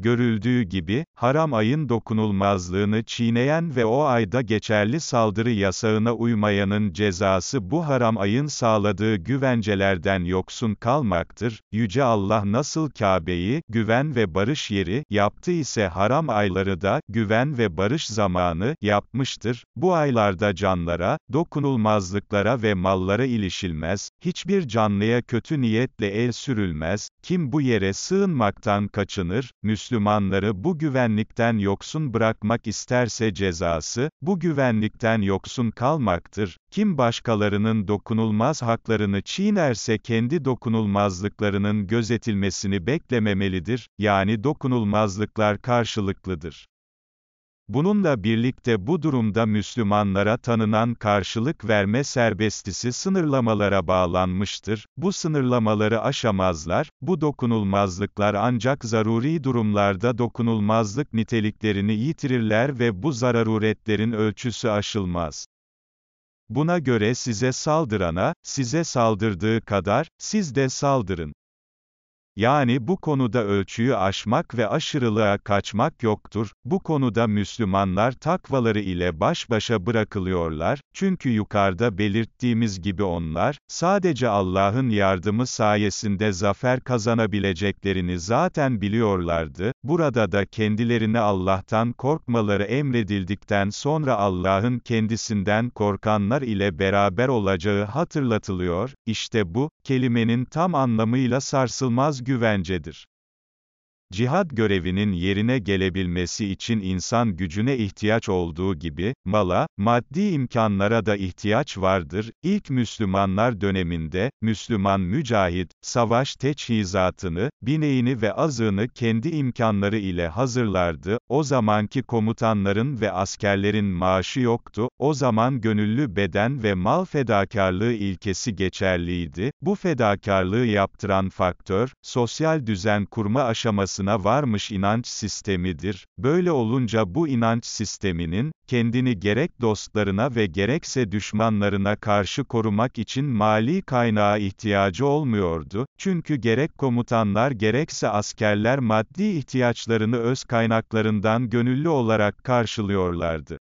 Görüldüğü gibi, haram ayın dokunulmazlığını çiğneyen ve o ayda geçerli saldırı yasağına uymayanın cezası bu haram ayın sağladığı güvencelerden yoksun kalmaktır. Yüce Allah nasıl Kabe'yi, güven ve barış yeri, yaptı ise haram ayları da, güven ve barış zamanı, yapmıştır. Bu aylarda canlara, dokunulmazlıklara ve mallara ilişilmez, hiçbir canlıya kötü niyetle el sürülmez, kim bu yere sığınmaktan kaçınır, Müslüman Müslümanları bu güvenlikten yoksun bırakmak isterse cezası, bu güvenlikten yoksun kalmaktır. Kim başkalarının dokunulmaz haklarını çiğnerse kendi dokunulmazlıklarının gözetilmesini beklememelidir, yani dokunulmazlıklar karşılıklıdır. Bununla birlikte bu durumda Müslümanlara tanınan karşılık verme serbestisi sınırlamalara bağlanmıştır. Bu sınırlamaları aşamazlar. Bu dokunulmazlıklar ancak zaruri durumlarda dokunulmazlık niteliklerini yitirirler ve bu zararuretlerin ölçüsü aşılmaz. Buna göre size saldırana, size saldırdığı kadar, siz de saldırın. Yani bu konuda ölçüyü aşmak ve aşırılığa kaçmak yoktur. Bu konuda Müslümanlar takvaları ile baş başa bırakılıyorlar. Çünkü yukarıda belirttiğimiz gibi onlar sadece Allah'ın yardımı sayesinde zafer kazanabileceklerini zaten biliyorlardı. Burada da kendilerine Allah'tan korkmaları emredildikten sonra Allah'ın kendisinden korkanlar ile beraber olacağı hatırlatılıyor, işte bu, kelimenin tam anlamıyla sarsılmaz güvencedir. Cihad görevinin yerine gelebilmesi için insan gücüne ihtiyaç olduğu gibi, mala, maddi imkanlara da ihtiyaç vardır. İlk Müslümanlar döneminde, Müslüman mücahit, savaş teçhizatını, bineğini ve azığını kendi imkanları ile hazırlardı. O zamanki komutanların ve askerlerin maaşı yoktu. O zaman gönüllü beden ve mal fedakarlığı ilkesi geçerliydi. Bu fedakarlığı yaptıran faktör, sosyal düzen kurma aşaması farkına varmış inanç sistemidir. Böyle olunca bu inanç sisteminin, kendini gerek dostlarına ve gerekse düşmanlarına karşı korumak için mali kaynağa ihtiyacı olmuyordu, çünkü gerek komutanlar gerekse askerler maddi ihtiyaçlarını öz kaynaklarından gönüllü olarak karşılıyorlardı.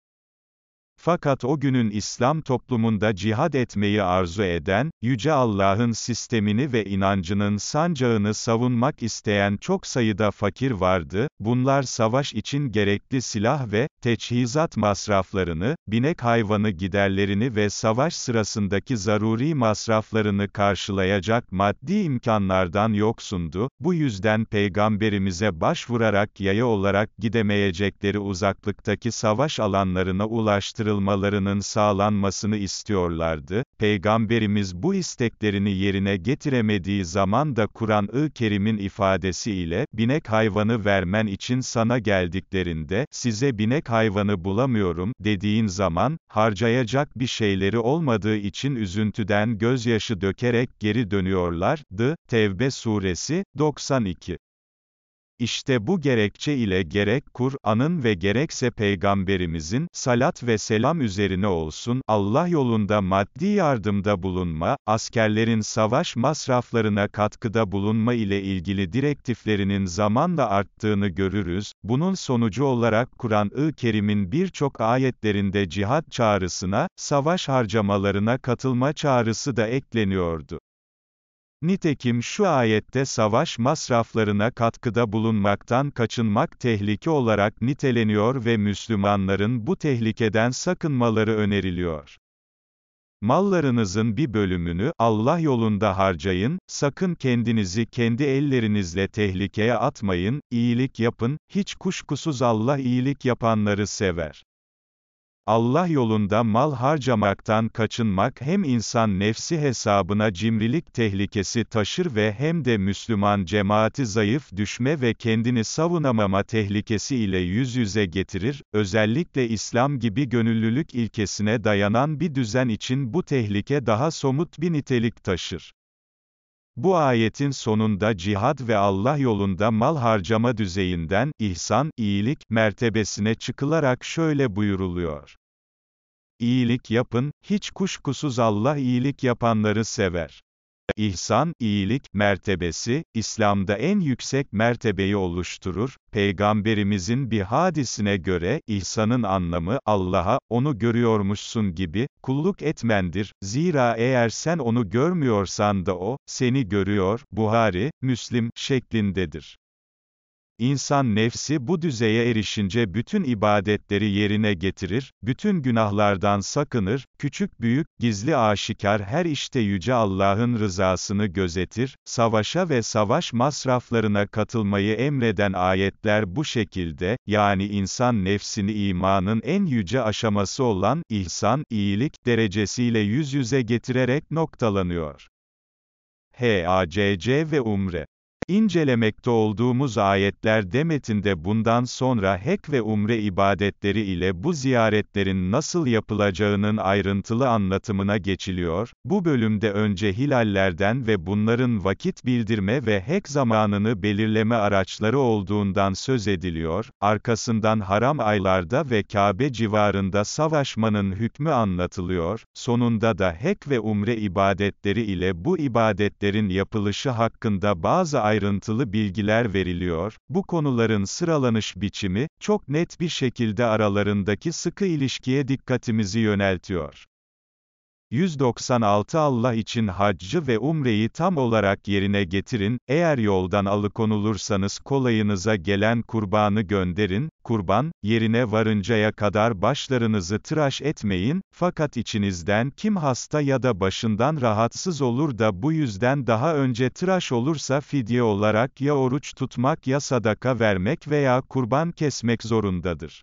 Fakat o günün İslam toplumunda cihad etmeyi arzu eden, Yüce Allah'ın sistemini ve inancının sancağını savunmak isteyen çok sayıda fakir vardı, bunlar savaş için gerekli silah ve teçhizat masraflarını, binek hayvanı giderlerini ve savaş sırasındaki zaruri masraflarını karşılayacak maddi imkanlardan yoksundu, bu yüzden Peygamberimize başvurarak yaya olarak gidemeyecekleri uzaklıktaki savaş alanlarına ulaştırılmıştı ayrılmalarının sağlanmasını istiyorlardı. Peygamberimiz bu isteklerini yerine getiremediği zaman da Kur'an-ı Kerim'in ifadesiyle binek hayvanı vermen için sana geldiklerinde size binek hayvanı bulamıyorum dediğin zaman harcayacak bir şeyleri olmadığı için üzüntüden gözyaşı dökerek geri dönüyorlardı. Tevbe suresi 92 işte bu gerekçe ile gerek Kur'an'ın ve gerekse Peygamberimizin, salat ve selam üzerine olsun, Allah yolunda maddi yardımda bulunma, askerlerin savaş masraflarına katkıda bulunma ile ilgili direktiflerinin zamanla arttığını görürüz, bunun sonucu olarak Kur'an-ı Kerim'in birçok ayetlerinde cihat çağrısına, savaş harcamalarına katılma çağrısı da ekleniyordu. Nitekim şu ayette savaş masraflarına katkıda bulunmaktan kaçınmak tehlike olarak niteleniyor ve Müslümanların bu tehlikeden sakınmaları öneriliyor. Mallarınızın bir bölümünü Allah yolunda harcayın, sakın kendinizi kendi ellerinizle tehlikeye atmayın, iyilik yapın, hiç kuşkusuz Allah iyilik yapanları sever. Allah yolunda mal harcamaktan kaçınmak hem insan nefsi hesabına cimrilik tehlikesi taşır ve hem de Müslüman cemaati zayıf düşme ve kendini savunamama tehlikesi ile yüz yüze getirir, özellikle İslam gibi gönüllülük ilkesine dayanan bir düzen için bu tehlike daha somut bir nitelik taşır. Bu ayetin sonunda cihad ve Allah yolunda mal harcama düzeyinden, ihsan, iyilik, mertebesine çıkılarak şöyle buyuruluyor. İyilik yapın, hiç kuşkusuz Allah iyilik yapanları sever. İhsan, iyilik mertebesi, İslam'da en yüksek mertebeyi oluşturur. Peygamberimizin bir hadisine göre, ihsanın anlamı, Allah'a, onu görüyormuşsun gibi, kulluk etmendir. Zira eğer sen onu görmüyorsan da o, seni görüyor, Buhari, Müslim, şeklindedir. İnsan nefsi bu düzeye erişince bütün ibadetleri yerine getirir, bütün günahlardan sakınır, küçük büyük, gizli aşikar her işte yüce Allah'ın rızasını gözetir, savaşa ve savaş masraflarına katılmayı emreden ayetler bu şekilde, yani insan nefsini imanın en yüce aşaması olan, ihsan, iyilik derecesiyle yüz yüze getirerek noktalanıyor. HACC ve Umre İncelemekte olduğumuz ayetler demetinde bundan sonra hek ve umre ibadetleri ile bu ziyaretlerin nasıl yapılacağının ayrıntılı anlatımına geçiliyor, bu bölümde önce hilallerden ve bunların vakit bildirme ve hek zamanını belirleme araçları olduğundan söz ediliyor, arkasından haram aylarda ve Kabe civarında savaşmanın hükmü anlatılıyor, sonunda da hek ve umre ibadetleri ile bu ibadetlerin yapılışı hakkında bazı ayrıntılar ayrıntılı bilgiler veriliyor, bu konuların sıralanış biçimi, çok net bir şekilde aralarındaki sıkı ilişkiye dikkatimizi yöneltiyor. 196 Allah için haccı ve umreyi tam olarak yerine getirin, eğer yoldan alıkonulursanız kolayınıza gelen kurbanı gönderin, kurban, yerine varıncaya kadar başlarınızı tıraş etmeyin, fakat içinizden kim hasta ya da başından rahatsız olur da bu yüzden daha önce tıraş olursa fidye olarak ya oruç tutmak ya sadaka vermek veya kurban kesmek zorundadır.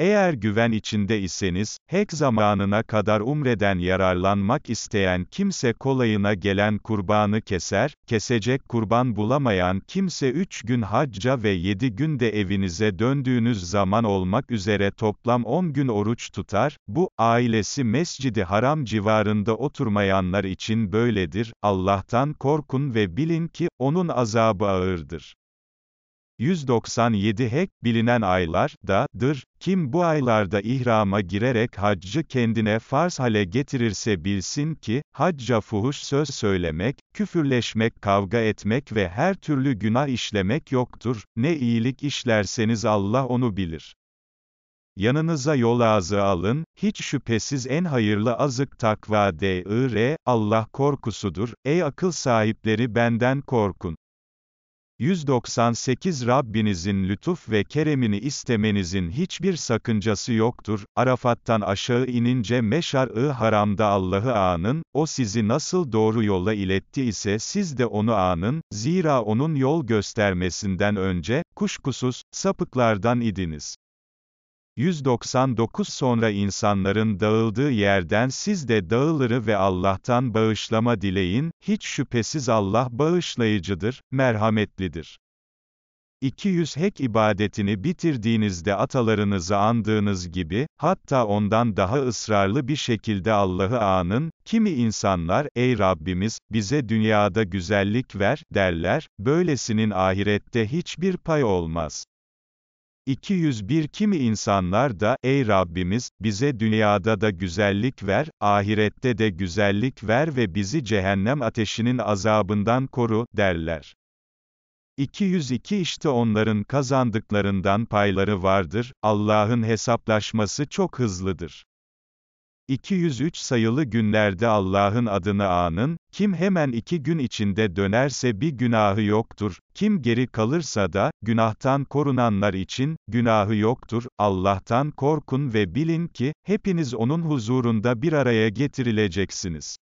Eğer güven içinde iseniz, hek zamanına kadar umreden yararlanmak isteyen kimse kolayına gelen kurbanı keser, kesecek kurban bulamayan kimse 3 gün hacca ve 7 günde evinize döndüğünüz zaman olmak üzere toplam 10 gün oruç tutar, bu, ailesi mescidi haram civarında oturmayanlar için böyledir, Allah'tan korkun ve bilin ki, onun azabı ağırdır. 197 hek, bilinen aylar, da,dır, kim bu aylarda ihrama girerek haccı kendine farz hale getirirse bilsin ki, hacca fuhuş söz söylemek, küfürleşmek, kavga etmek ve her türlü günah işlemek yoktur, ne iyilik işlerseniz Allah onu bilir. Yanınıza yol ağzı alın, hiç şüphesiz en hayırlı azık takva dir, Allah korkusudur, ey akıl sahipleri benden korkun. 198 Rabbinizin lütuf ve keremini istemenizin hiçbir sakıncası yoktur. Arafat'tan aşağı inince Meşar-ı Haram'da Allah'ı anın, o sizi nasıl doğru yola iletti ise siz de onu anın, zira onun yol göstermesinden önce, kuşkusuz, sapıklardan idiniz. 199 sonra insanların dağıldığı yerden siz de dağılırı ve Allah'tan bağışlama dileyin, hiç şüphesiz Allah bağışlayıcıdır, merhametlidir. 200 hek ibadetini bitirdiğinizde atalarınızı andığınız gibi, hatta ondan daha ısrarlı bir şekilde Allah'ı anın, kimi insanlar, ey Rabbimiz, bize dünyada güzellik ver, derler, böylesinin ahirette hiçbir pay olmaz. 201 Kimi insanlar da, ey Rabbimiz, bize dünyada da güzellik ver, ahirette de güzellik ver ve bizi cehennem ateşinin azabından koru, derler. 202 işte onların kazandıklarından payları vardır, Allah'ın hesaplaşması çok hızlıdır. 203 sayılı günlerde Allah'ın adını anın, kim hemen iki gün içinde dönerse bir günahı yoktur, kim geri kalırsa da, günahtan korunanlar için, günahı yoktur, Allah'tan korkun ve bilin ki, hepiniz O'nun huzurunda bir araya getirileceksiniz.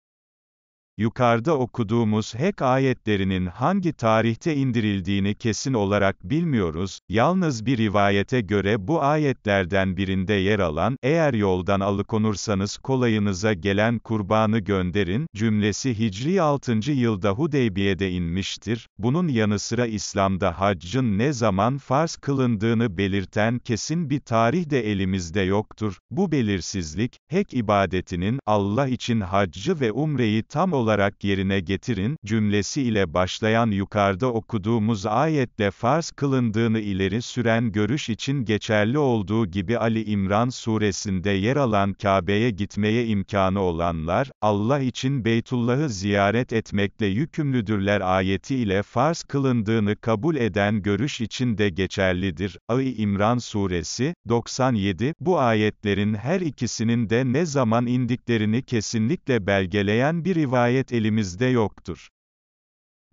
Yukarıda okuduğumuz hek ayetlerinin hangi tarihte indirildiğini kesin olarak bilmiyoruz, yalnız bir rivayete göre bu ayetlerden birinde yer alan, eğer yoldan alıkonursanız kolayınıza gelen kurbanı gönderin, cümlesi Hicri 6. yılda Hudeybiye'de inmiştir, bunun yanı sıra İslam'da haccın ne zaman farz kılındığını belirten kesin bir tarih de elimizde yoktur, bu belirsizlik, hek ibadetinin, Allah için haccı ve umreyi tam olarak olarak yerine getirin cümlesi ile başlayan yukarıda okuduğumuz ayetle farz kılındığını ileri süren görüş için geçerli olduğu gibi Ali İmran suresinde yer alan Kabe'ye gitmeye imkanı olanlar, Allah için Beytullah'ı ziyaret etmekle yükümlüdürler ayeti ile farz kılındığını kabul eden görüş için de geçerlidir. Ali İmran suresi 97 bu ayetlerin her ikisinin de ne zaman indiklerini kesinlikle belgeleyen bir rivayet ayet elimizde yoktur.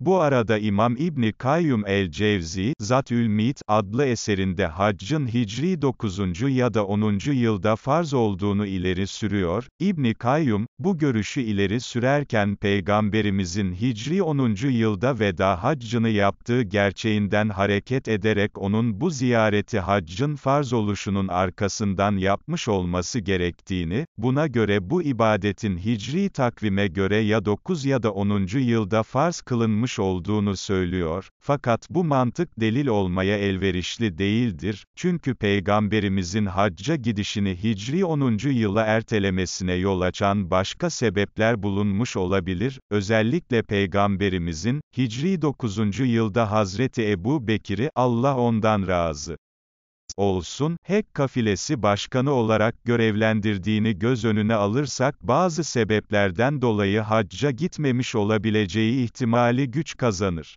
Bu arada İmam İbni Kayyum el-Cevzi, Zatül Mit adlı eserinde haccın hicri 9. ya da 10. yılda farz olduğunu ileri sürüyor, İbni Kayyum, bu görüşü ileri sürerken Peygamberimizin hicri 10. yılda veda haccını yaptığı gerçeğinden hareket ederek onun bu ziyareti haccın farz oluşunun arkasından yapmış olması gerektiğini, buna göre bu ibadetin hicri takvime göre ya 9 ya da 10. yılda farz kılınmış yanlış olduğunu söylüyor, fakat bu mantık delil olmaya elverişli değildir, çünkü Peygamberimizin hacca gidişini Hicri 10. yıla ertelemesine yol açan başka sebepler bulunmuş olabilir, özellikle Peygamberimizin, Hicri 9. yılda Hazreti Ebu Bekir'i, Allah ondan razı olsun, HEK kafilesi başkanı olarak görevlendirdiğini göz önüne alırsak bazı sebeplerden dolayı hacca gitmemiş olabileceği ihtimali güç kazanır.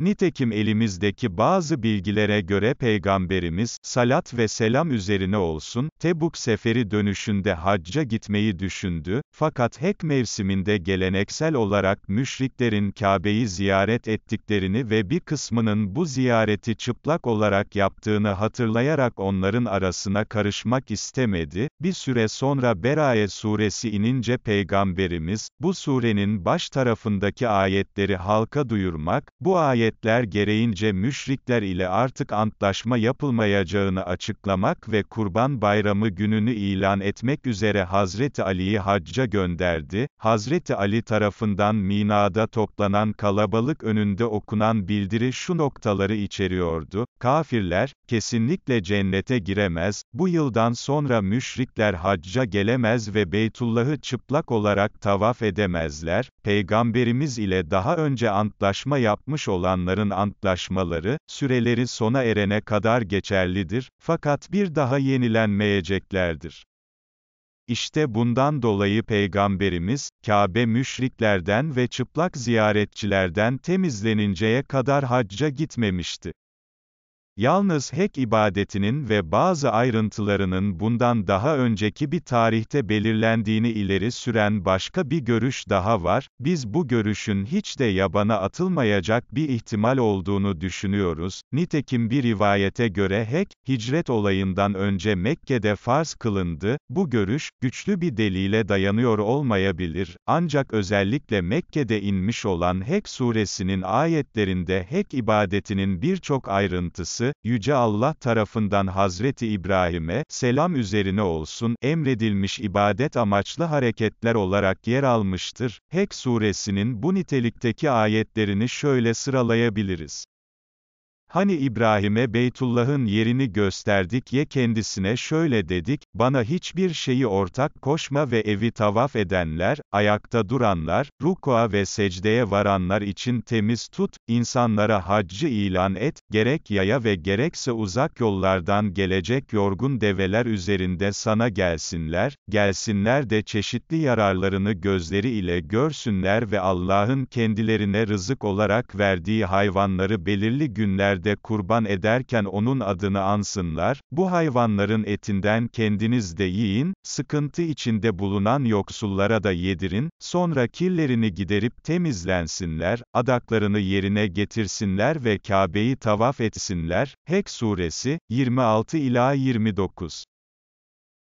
Nitekim elimizdeki bazı bilgilere göre Peygamberimiz, salat ve selam üzerine olsun, Tebuk seferi dönüşünde hacca gitmeyi düşündü, fakat hek mevsiminde geleneksel olarak müşriklerin Kabe'yi ziyaret ettiklerini ve bir kısmının bu ziyareti çıplak olarak yaptığını hatırlayarak onların arasına karışmak istemedi, bir süre sonra Beraye suresi inince Peygamberimiz, bu surenin baş tarafındaki ayetleri halka duyurmak, bu ayet ayetler gereğince müşrikler ile artık antlaşma yapılmayacağını açıklamak ve Kurban Bayramı gününü ilan etmek üzere Hazreti Ali'yi hacca gönderdi. Hazreti Ali tarafından Mina'da toplanan kalabalık önünde okunan bildiri şu noktaları içeriyordu. Kafirler, kesinlikle cennete giremez, bu yıldan sonra müşrikler hacca gelemez ve Beytullah'ı çıplak olarak tavaf edemezler, Peygamberimiz ile daha önce antlaşma yapmış olan olanların antlaşmaları, süreleri sona erene kadar geçerlidir, fakat bir daha yenilenmeyeceklerdir. İşte bundan dolayı Peygamberimiz, Kabe müşriklerden ve çıplak ziyaretçilerden temizleninceye kadar hacca gitmemişti. Yalnız hek ibadetinin ve bazı ayrıntılarının bundan daha önceki bir tarihte belirlendiğini ileri süren başka bir görüş daha var, biz bu görüşün hiç de yabana atılmayacak bir ihtimal olduğunu düşünüyoruz. Nitekim bir rivayete göre hek hicret olayından önce Mekke'de farz kılındı, bu görüş, güçlü bir delile dayanıyor olmayabilir, ancak özellikle Mekke'de inmiş olan hek suresinin ayetlerinde hek ibadetinin birçok ayrıntısı, olması, Yüce Allah tarafından Hazreti İbrahim'e, selam üzerine olsun, emredilmiş ibadet amaçlı hareketler olarak yer almıştır. Hek suresinin bu nitelikteki ayetlerini şöyle sıralayabiliriz. Hani İbrahim'e Beytullah'ın yerini gösterdik ye kendisine şöyle dedik, bana hiçbir şeyi ortak koşma ve evi tavaf edenler, ayakta duranlar, rukua ve secdeye varanlar için temiz tut, insanlara haccı ilan et, gerek yaya ve gerekse uzak yollardan gelecek yorgun develer üzerinde sana gelsinler, gelsinler de çeşitli yararlarını gözleri ile görsünler ve Allah'ın kendilerine rızık olarak verdiği hayvanları belirli günlerde halde kurban ederken onun adını ansınlar, bu hayvanların etinden kendiniz de yiyin, sıkıntı içinde bulunan yoksullara da yedirin, sonra kirlerini giderip temizlensinler, adaklarını yerine getirsinler ve Kabe'yi tavaf etsinler. Hek suresi 26 ila 29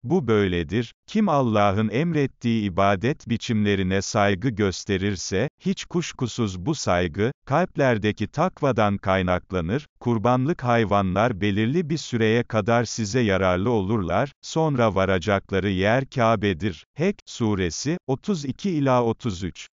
bu böyledir, kim Allah'ın emrettiği ibadet biçimlerine saygı gösterirse, hiç kuşkusuz bu saygı, kalplerdeki takvadan kaynaklanır, kurbanlık hayvanlar belirli bir süreye kadar size yararlı olurlar, sonra varacakları yer Kabe'dir. Hek, Suresi, 32-33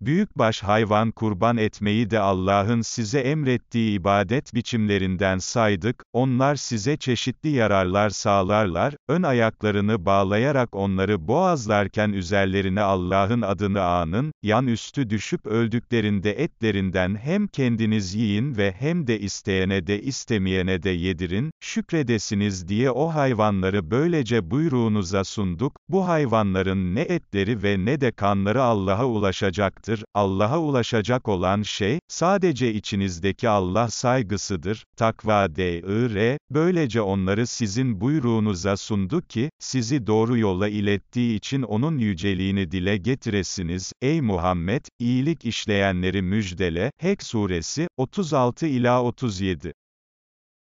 Büyük baş hayvan kurban etmeyi de Allah'ın size emrettiği ibadet biçimlerinden saydık, onlar size çeşitli yararlar sağlarlar, ön ayaklarını bağlayarak onları boğazlarken üzerlerine Allah'ın adını anın, yan üstü düşüp öldüklerinde etlerinden hem kendiniz yiyin ve hem de isteyene de istemeyene de yedirin, şükredesiniz diye o hayvanları böylece buyruğunuza sunduk, bu hayvanların ne etleri ve ne de kanları Allah'a ulaşacaktır olmaktır, Allah'a ulaşacak olan şey, sadece içinizdeki Allah saygısıdır, takva dir, böylece onları sizin buyruğunuza sundu ki, sizi doğru yola ilettiği için onun yüceliğini dile getiresiniz, ey Muhammed, iyilik işleyenleri müjdele, Hek suresi, 36 ila 37.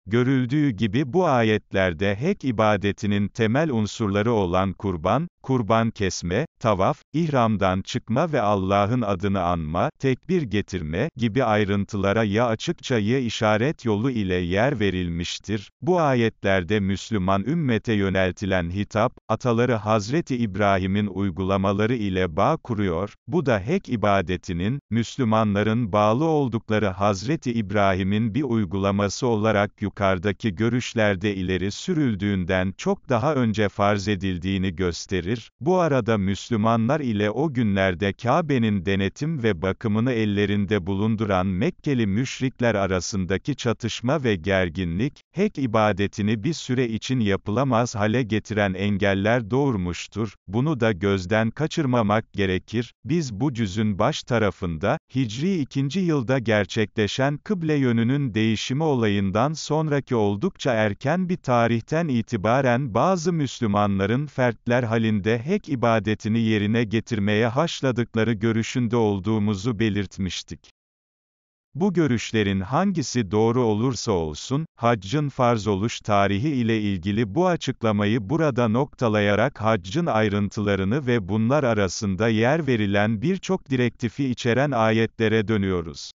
Görüldüğü gibi bu ayetlerde hek ibadetinin temel unsurları olan kurban, kurban kesme, tavaf, ihramdan çıkma ve Allah'ın adını anma, tekbir getirme gibi ayrıntılara ya açıkça ya işaret yolu ile yer verilmiştir. Bu ayetlerde Müslüman ümmete yöneltilen hitap, ataları Hazreti İbrahim'in uygulamaları ile bağ kuruyor, bu da hek ibadetinin, Müslümanların bağlı oldukları Hazreti İbrahim'in bir uygulaması olarak yukarı yukarıdaki görüşlerde ileri sürüldüğünden çok daha önce farz edildiğini gösterir. Bu arada Müslümanlar ile o günlerde Kabe'nin denetim ve bakımını ellerinde bulunduran Mekkeli müşrikler arasındaki çatışma ve gerginlik, hek ibadetini bir süre için yapılamaz hale getiren engeller doğurmuştur. Bunu da gözden kaçırmamak gerekir. Biz bu cüzün baş tarafında, Hicri 2. yılda gerçekleşen kıble yönünün değişimi olayından son sonraki oldukça erken bir tarihten itibaren bazı Müslümanların fertler halinde hek ibadetini yerine getirmeye haşladıkları görüşünde olduğumuzu belirtmiştik. Bu görüşlerin hangisi doğru olursa olsun, haccın farz oluş tarihi ile ilgili bu açıklamayı burada noktalayarak haccın ayrıntılarını ve bunlar arasında yer verilen birçok direktifi içeren ayetlere dönüyoruz.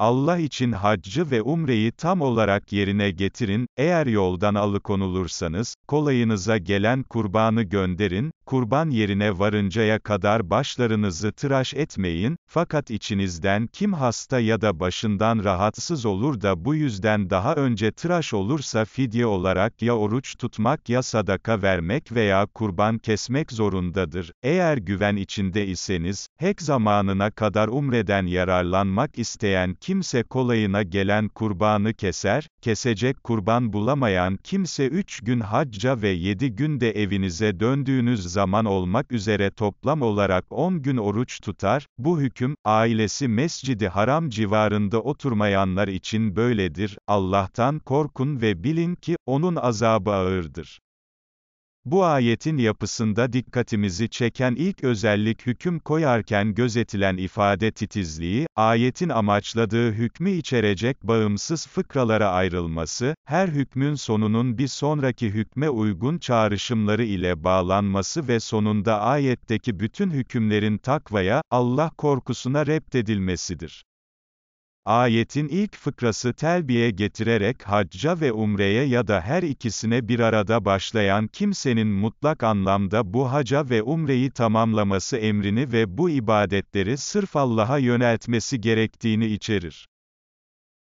Allah için haccı ve umreyi tam olarak yerine getirin, eğer yoldan alıkonulursanız, kolayınıza gelen kurbanı gönderin, kurban yerine varıncaya kadar başlarınızı tıraş etmeyin, fakat içinizden kim hasta ya da başından rahatsız olur da bu yüzden daha önce tıraş olursa fidye olarak ya oruç tutmak ya sadaka vermek veya kurban kesmek zorundadır. Eğer güven içinde iseniz, hek zamanına kadar umreden yararlanmak isteyen kimse kolayına gelen kurbanı keser, kesecek kurban bulamayan kimse 3 gün hacca ve 7 günde evinize döndüğünüz zaman zaman olmak üzere toplam olarak 10 gün oruç tutar, bu hüküm, ailesi Mescidi Haram civarında oturmayanlar için böyledir, Allah'tan korkun ve bilin ki, onun azabı ağırdır. Bu ayetin yapısında dikkatimizi çeken ilk özellik hüküm koyarken gözetilen ifade titizliği, ayetin amaçladığı hükmü içerecek bağımsız fıkralara ayrılması, her hükmün sonunun bir sonraki hükme uygun çağrışımları ile bağlanması ve sonunda ayetteki bütün hükümlerin takvaya, Allah korkusuna rept Ayetin ilk fıkrası telbiye getirerek hacca ve umreye ya da her ikisine bir arada başlayan kimsenin mutlak anlamda bu haca ve umreyi tamamlaması emrini ve bu ibadetleri sırf Allah'a yöneltmesi gerektiğini içerir.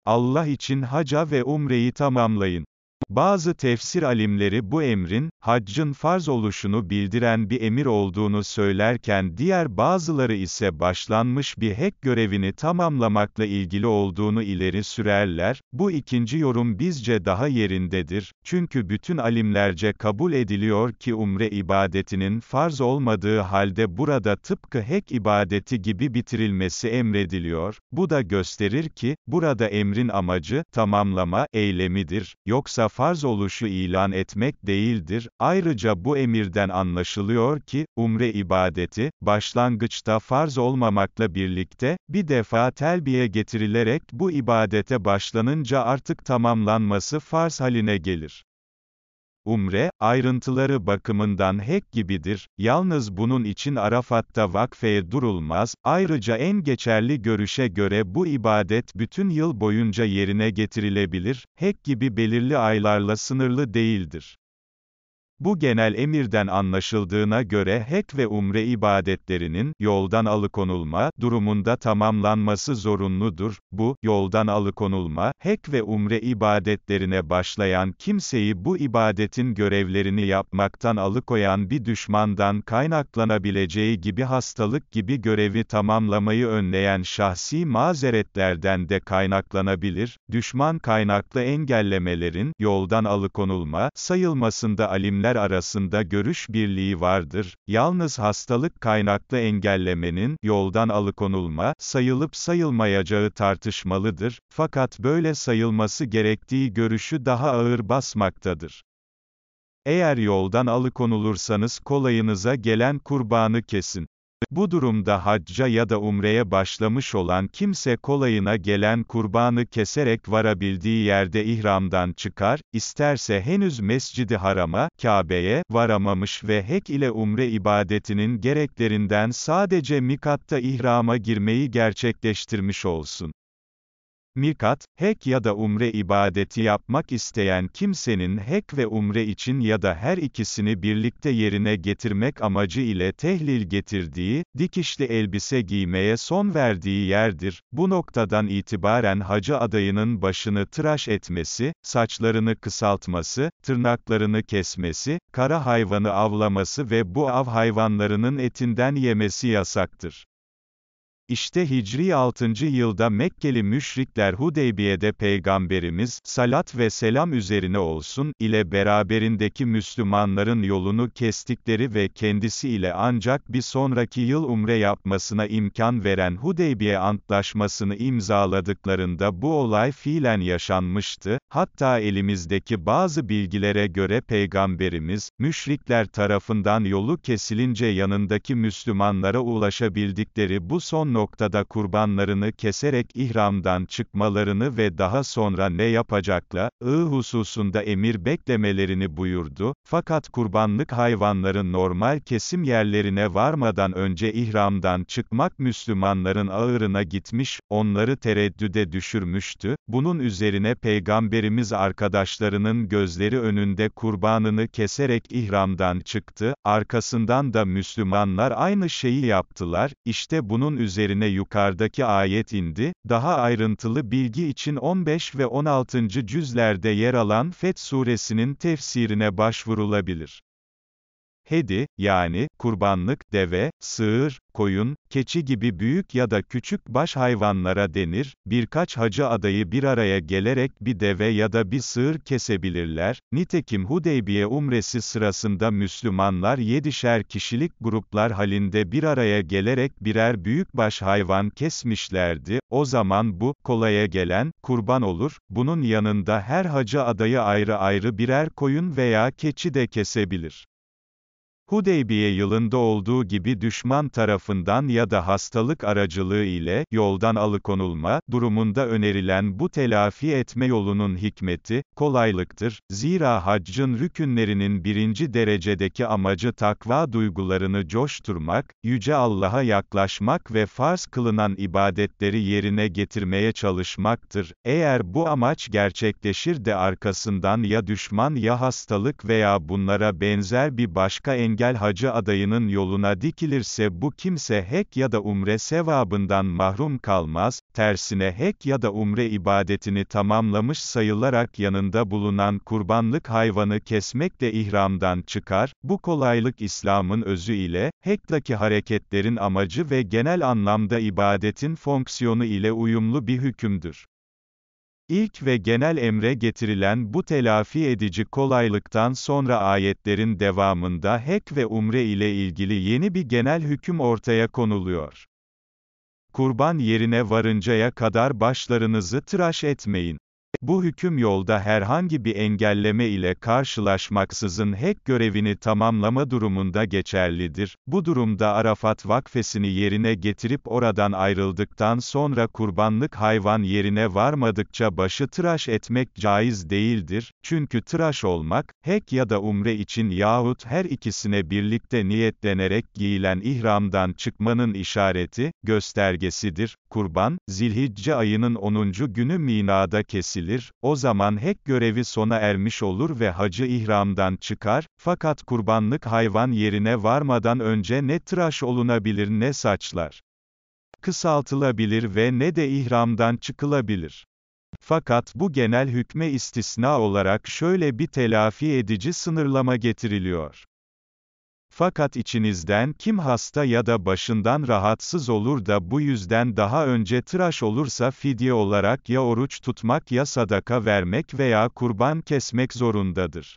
Allah için haca ve umreyi tamamlayın. Bazı tefsir alimleri bu emrin, haccın farz oluşunu bildiren bir emir olduğunu söylerken diğer bazıları ise başlanmış bir hek görevini tamamlamakla ilgili olduğunu ileri sürerler, bu ikinci yorum bizce daha yerindedir, çünkü bütün alimlerce kabul ediliyor ki umre ibadetinin farz olmadığı halde burada tıpkı hek ibadeti gibi bitirilmesi emrediliyor, bu da gösterir ki, burada emrin amacı, tamamlama, eylemidir, yoksa farz oluşu ilan etmek değildir, Ayrıca bu emirden anlaşılıyor ki, umre ibadeti, başlangıçta farz olmamakla birlikte, bir defa telbiye getirilerek bu ibadete başlanınca artık tamamlanması farz haline gelir. Umre, ayrıntıları bakımından hek gibidir, yalnız bunun için Arafat'ta vakfeye durulmaz, ayrıca en geçerli görüşe göre bu ibadet bütün yıl boyunca yerine getirilebilir, hek gibi belirli aylarla sınırlı değildir. Bu genel emirden anlaşıldığına göre hek ve umre ibadetlerinin, yoldan alıkonulma, durumunda tamamlanması zorunludur. Bu, yoldan alıkonulma, hek ve umre ibadetlerine başlayan kimseyi bu ibadetin görevlerini yapmaktan alıkoyan bir düşmandan kaynaklanabileceği gibi hastalık gibi görevi tamamlamayı önleyen şahsi mazeretlerden de kaynaklanabilir. Düşman kaynaklı engellemelerin, yoldan alıkonulma, sayılmasında alimler bilimler arasında görüş birliği vardır, yalnız hastalık kaynaklı engellemenin, yoldan alıkonulma, sayılıp sayılmayacağı tartışmalıdır, fakat böyle sayılması gerektiği görüşü daha ağır basmaktadır. Eğer yoldan alıkonulursanız kolayınıza gelen kurbanı kesin. Bu durumda hacca ya da umreye başlamış olan kimse kolayına gelen kurbanı keserek varabildiği yerde ihramdan çıkar, isterse henüz mescidi harama, Kabe'ye, varamamış ve hek ile umre ibadetinin gereklerinden sadece mikatta ihrama girmeyi gerçekleştirmiş olsun. Mikat, hek ya da umre ibadeti yapmak isteyen kimsenin hek ve umre için ya da her ikisini birlikte yerine getirmek amacı ile tehlil getirdiği, dikişli elbise giymeye son verdiği yerdir. Bu noktadan itibaren hacı adayının başını tıraş etmesi, saçlarını kısaltması, tırnaklarını kesmesi, kara hayvanı avlaması ve bu av hayvanlarının etinden yemesi yasaktır. İşte Hicri 6. yılda Mekkeli müşrikler Hudeybiye'de Peygamberimiz, salat ve selam üzerine olsun, ile beraberindeki Müslümanların yolunu kestikleri ve kendisi ile ancak bir sonraki yıl umre yapmasına imkan veren Hudeybiye Antlaşmasını imzaladıklarında bu olay fiilen yaşanmıştı, hatta elimizdeki bazı bilgilere göre Peygamberimiz, müşrikler tarafından yolu kesilince yanındaki Müslümanlara ulaşabildikleri bu son noktada kurbanlarını keserek ihramdan çıkmalarını ve daha sonra ne yapacakla, ı hususunda emir beklemelerini buyurdu, fakat kurbanlık hayvanların normal kesim yerlerine varmadan önce ihramdan çıkmak Müslümanların ağırına gitmiş, onları tereddüde düşürmüştü, bunun üzerine Peygamberimiz arkadaşlarının gözleri önünde kurbanını keserek ihramdan çıktı, arkasından da Müslümanlar aynı şeyi yaptılar, işte bunun üzerine üzerine yukarıdaki ayet indi, daha ayrıntılı bilgi için 15 ve 16. cüzlerde yer alan Feth suresinin tefsirine başvurulabilir. Hedi, yani, kurbanlık, deve, sığır, koyun, keçi gibi büyük ya da küçük baş hayvanlara denir, birkaç hacı adayı bir araya gelerek bir deve ya da bir sığır kesebilirler, nitekim Hudeybiye umresi sırasında Müslümanlar yedişer kişilik gruplar halinde bir araya gelerek birer büyük baş hayvan kesmişlerdi, o zaman bu, kolaya gelen, kurban olur, bunun yanında her hacı adayı ayrı ayrı birer koyun veya keçi de kesebilir. Hudeybiye yılında olduğu gibi düşman tarafından ya da hastalık aracılığı ile, yoldan alıkonulma, durumunda önerilen bu telafi etme yolunun hikmeti, kolaylıktır. Zira haccın rükünlerinin birinci derecedeki amacı takva duygularını coşturmak, yüce Allah'a yaklaşmak ve farz kılınan ibadetleri yerine getirmeye çalışmaktır. Eğer bu amaç gerçekleşir de arkasından ya düşman ya hastalık veya bunlara benzer bir başka engel engel hacı adayının yoluna dikilirse bu kimse hek ya da umre sevabından mahrum kalmaz, tersine hek ya da umre ibadetini tamamlamış sayılarak yanında bulunan kurbanlık hayvanı kesmek de ihramdan çıkar, bu kolaylık İslam'ın özü ile, hektaki hareketlerin amacı ve genel anlamda ibadetin fonksiyonu ile uyumlu bir hükümdür. İlk ve genel emre getirilen bu telafi edici kolaylıktan sonra ayetlerin devamında hek ve umre ile ilgili yeni bir genel hüküm ortaya konuluyor. Kurban yerine varıncaya kadar başlarınızı tıraş etmeyin bu hüküm yolda herhangi bir engelleme ile karşılaşmaksızın hek görevini tamamlama durumunda geçerlidir. Bu durumda Arafat vakfesini yerine getirip oradan ayrıldıktan sonra kurbanlık hayvan yerine varmadıkça başı tıraş etmek caiz değildir. Çünkü tıraş olmak, hek ya da umre için yahut her ikisine birlikte niyetlenerek giyilen ihramdan çıkmanın işareti, göstergesidir. Kurban, Zilhicce ayının 10. günü Mina'da kesilir edilir, o zaman hek görevi sona ermiş olur ve hacı ihramdan çıkar, fakat kurbanlık hayvan yerine varmadan önce ne tıraş olunabilir ne saçlar kısaltılabilir ve ne de ihramdan çıkılabilir. Fakat bu genel hükme istisna olarak şöyle bir telafi edici sınırlama getiriliyor. Fakat içinizden kim hasta ya da başından rahatsız olur da bu yüzden daha önce tıraş olursa fidye olarak ya oruç tutmak ya sadaka vermek veya kurban kesmek zorundadır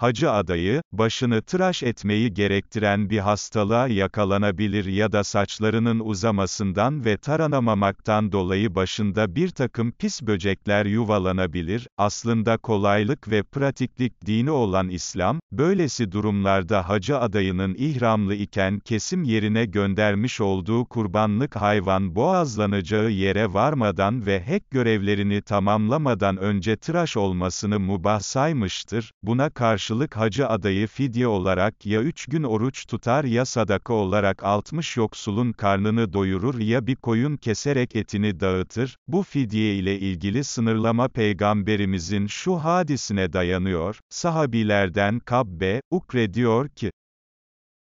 hacı adayı, başını tıraş etmeyi gerektiren bir hastalığa yakalanabilir ya da saçlarının uzamasından ve taranamamaktan dolayı başında bir takım pis böcekler yuvalanabilir, aslında kolaylık ve pratiklik dini olan İslam, böylesi durumlarda hacı adayının ihramlı iken kesim yerine göndermiş olduğu kurbanlık hayvan boğazlanacağı yere varmadan ve hek görevlerini tamamlamadan önce tıraş olmasını mubah saymıştır, buna karşı karşılık hacı adayı fidye olarak ya üç gün oruç tutar ya sadaka olarak altmış yoksulun karnını doyurur ya bir koyun keserek etini dağıtır. Bu fidye ile ilgili sınırlama peygamberimizin şu hadisine dayanıyor. Sahabilerden Kabbe, Ukre diyor ki,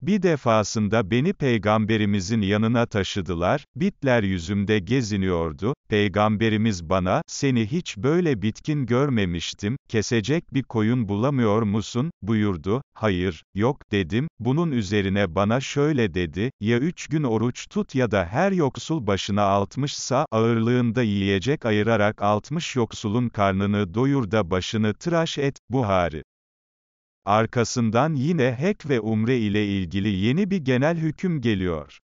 bir defasında beni peygamberimizin yanına taşıdılar, bitler yüzümde geziniyordu, peygamberimiz bana, seni hiç böyle bitkin görmemiştim, kesecek bir koyun bulamıyor musun, buyurdu, hayır, yok, dedim, bunun üzerine bana şöyle dedi, ya üç gün oruç tut ya da her yoksul başına altmışsa, ağırlığında yiyecek ayırarak altmış yoksulun karnını doyur da başını tıraş et, Buhari. Arkasından yine Hek ve umre ile ilgili yeni bir genel hüküm geliyor.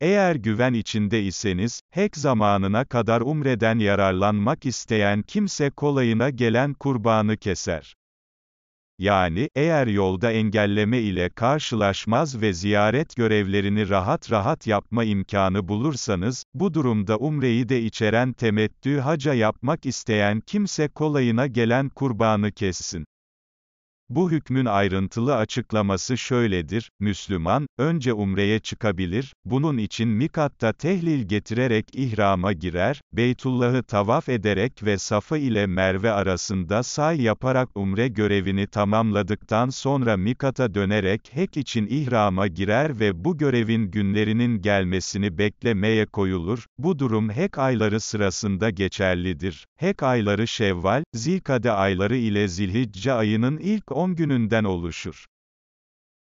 Eğer güven içinde iseniz, Hek zamanına kadar umreden yararlanmak isteyen kimse kolayına gelen kurbanı keser. Yani, eğer yolda engelleme ile karşılaşmaz ve ziyaret görevlerini rahat rahat yapma imkanı bulursanız, bu durumda umreyi de içeren temettü haca yapmak isteyen kimse kolayına gelen kurbanı kessin. Bu hükmün ayrıntılı açıklaması şöyledir, Müslüman, önce umreye çıkabilir, bunun için mikatta tehlil getirerek ihrama girer, Beytullah'ı tavaf ederek ve Safa ile Merve arasında say yaparak umre görevini tamamladıktan sonra mikata dönerek hek için ihrama girer ve bu görevin günlerinin gelmesini beklemeye koyulur, bu durum hek ayları sırasında geçerlidir. Hek ayları Şevval, Zilkade ayları ile Zilhicce ayının ilk 10 gününden oluşur.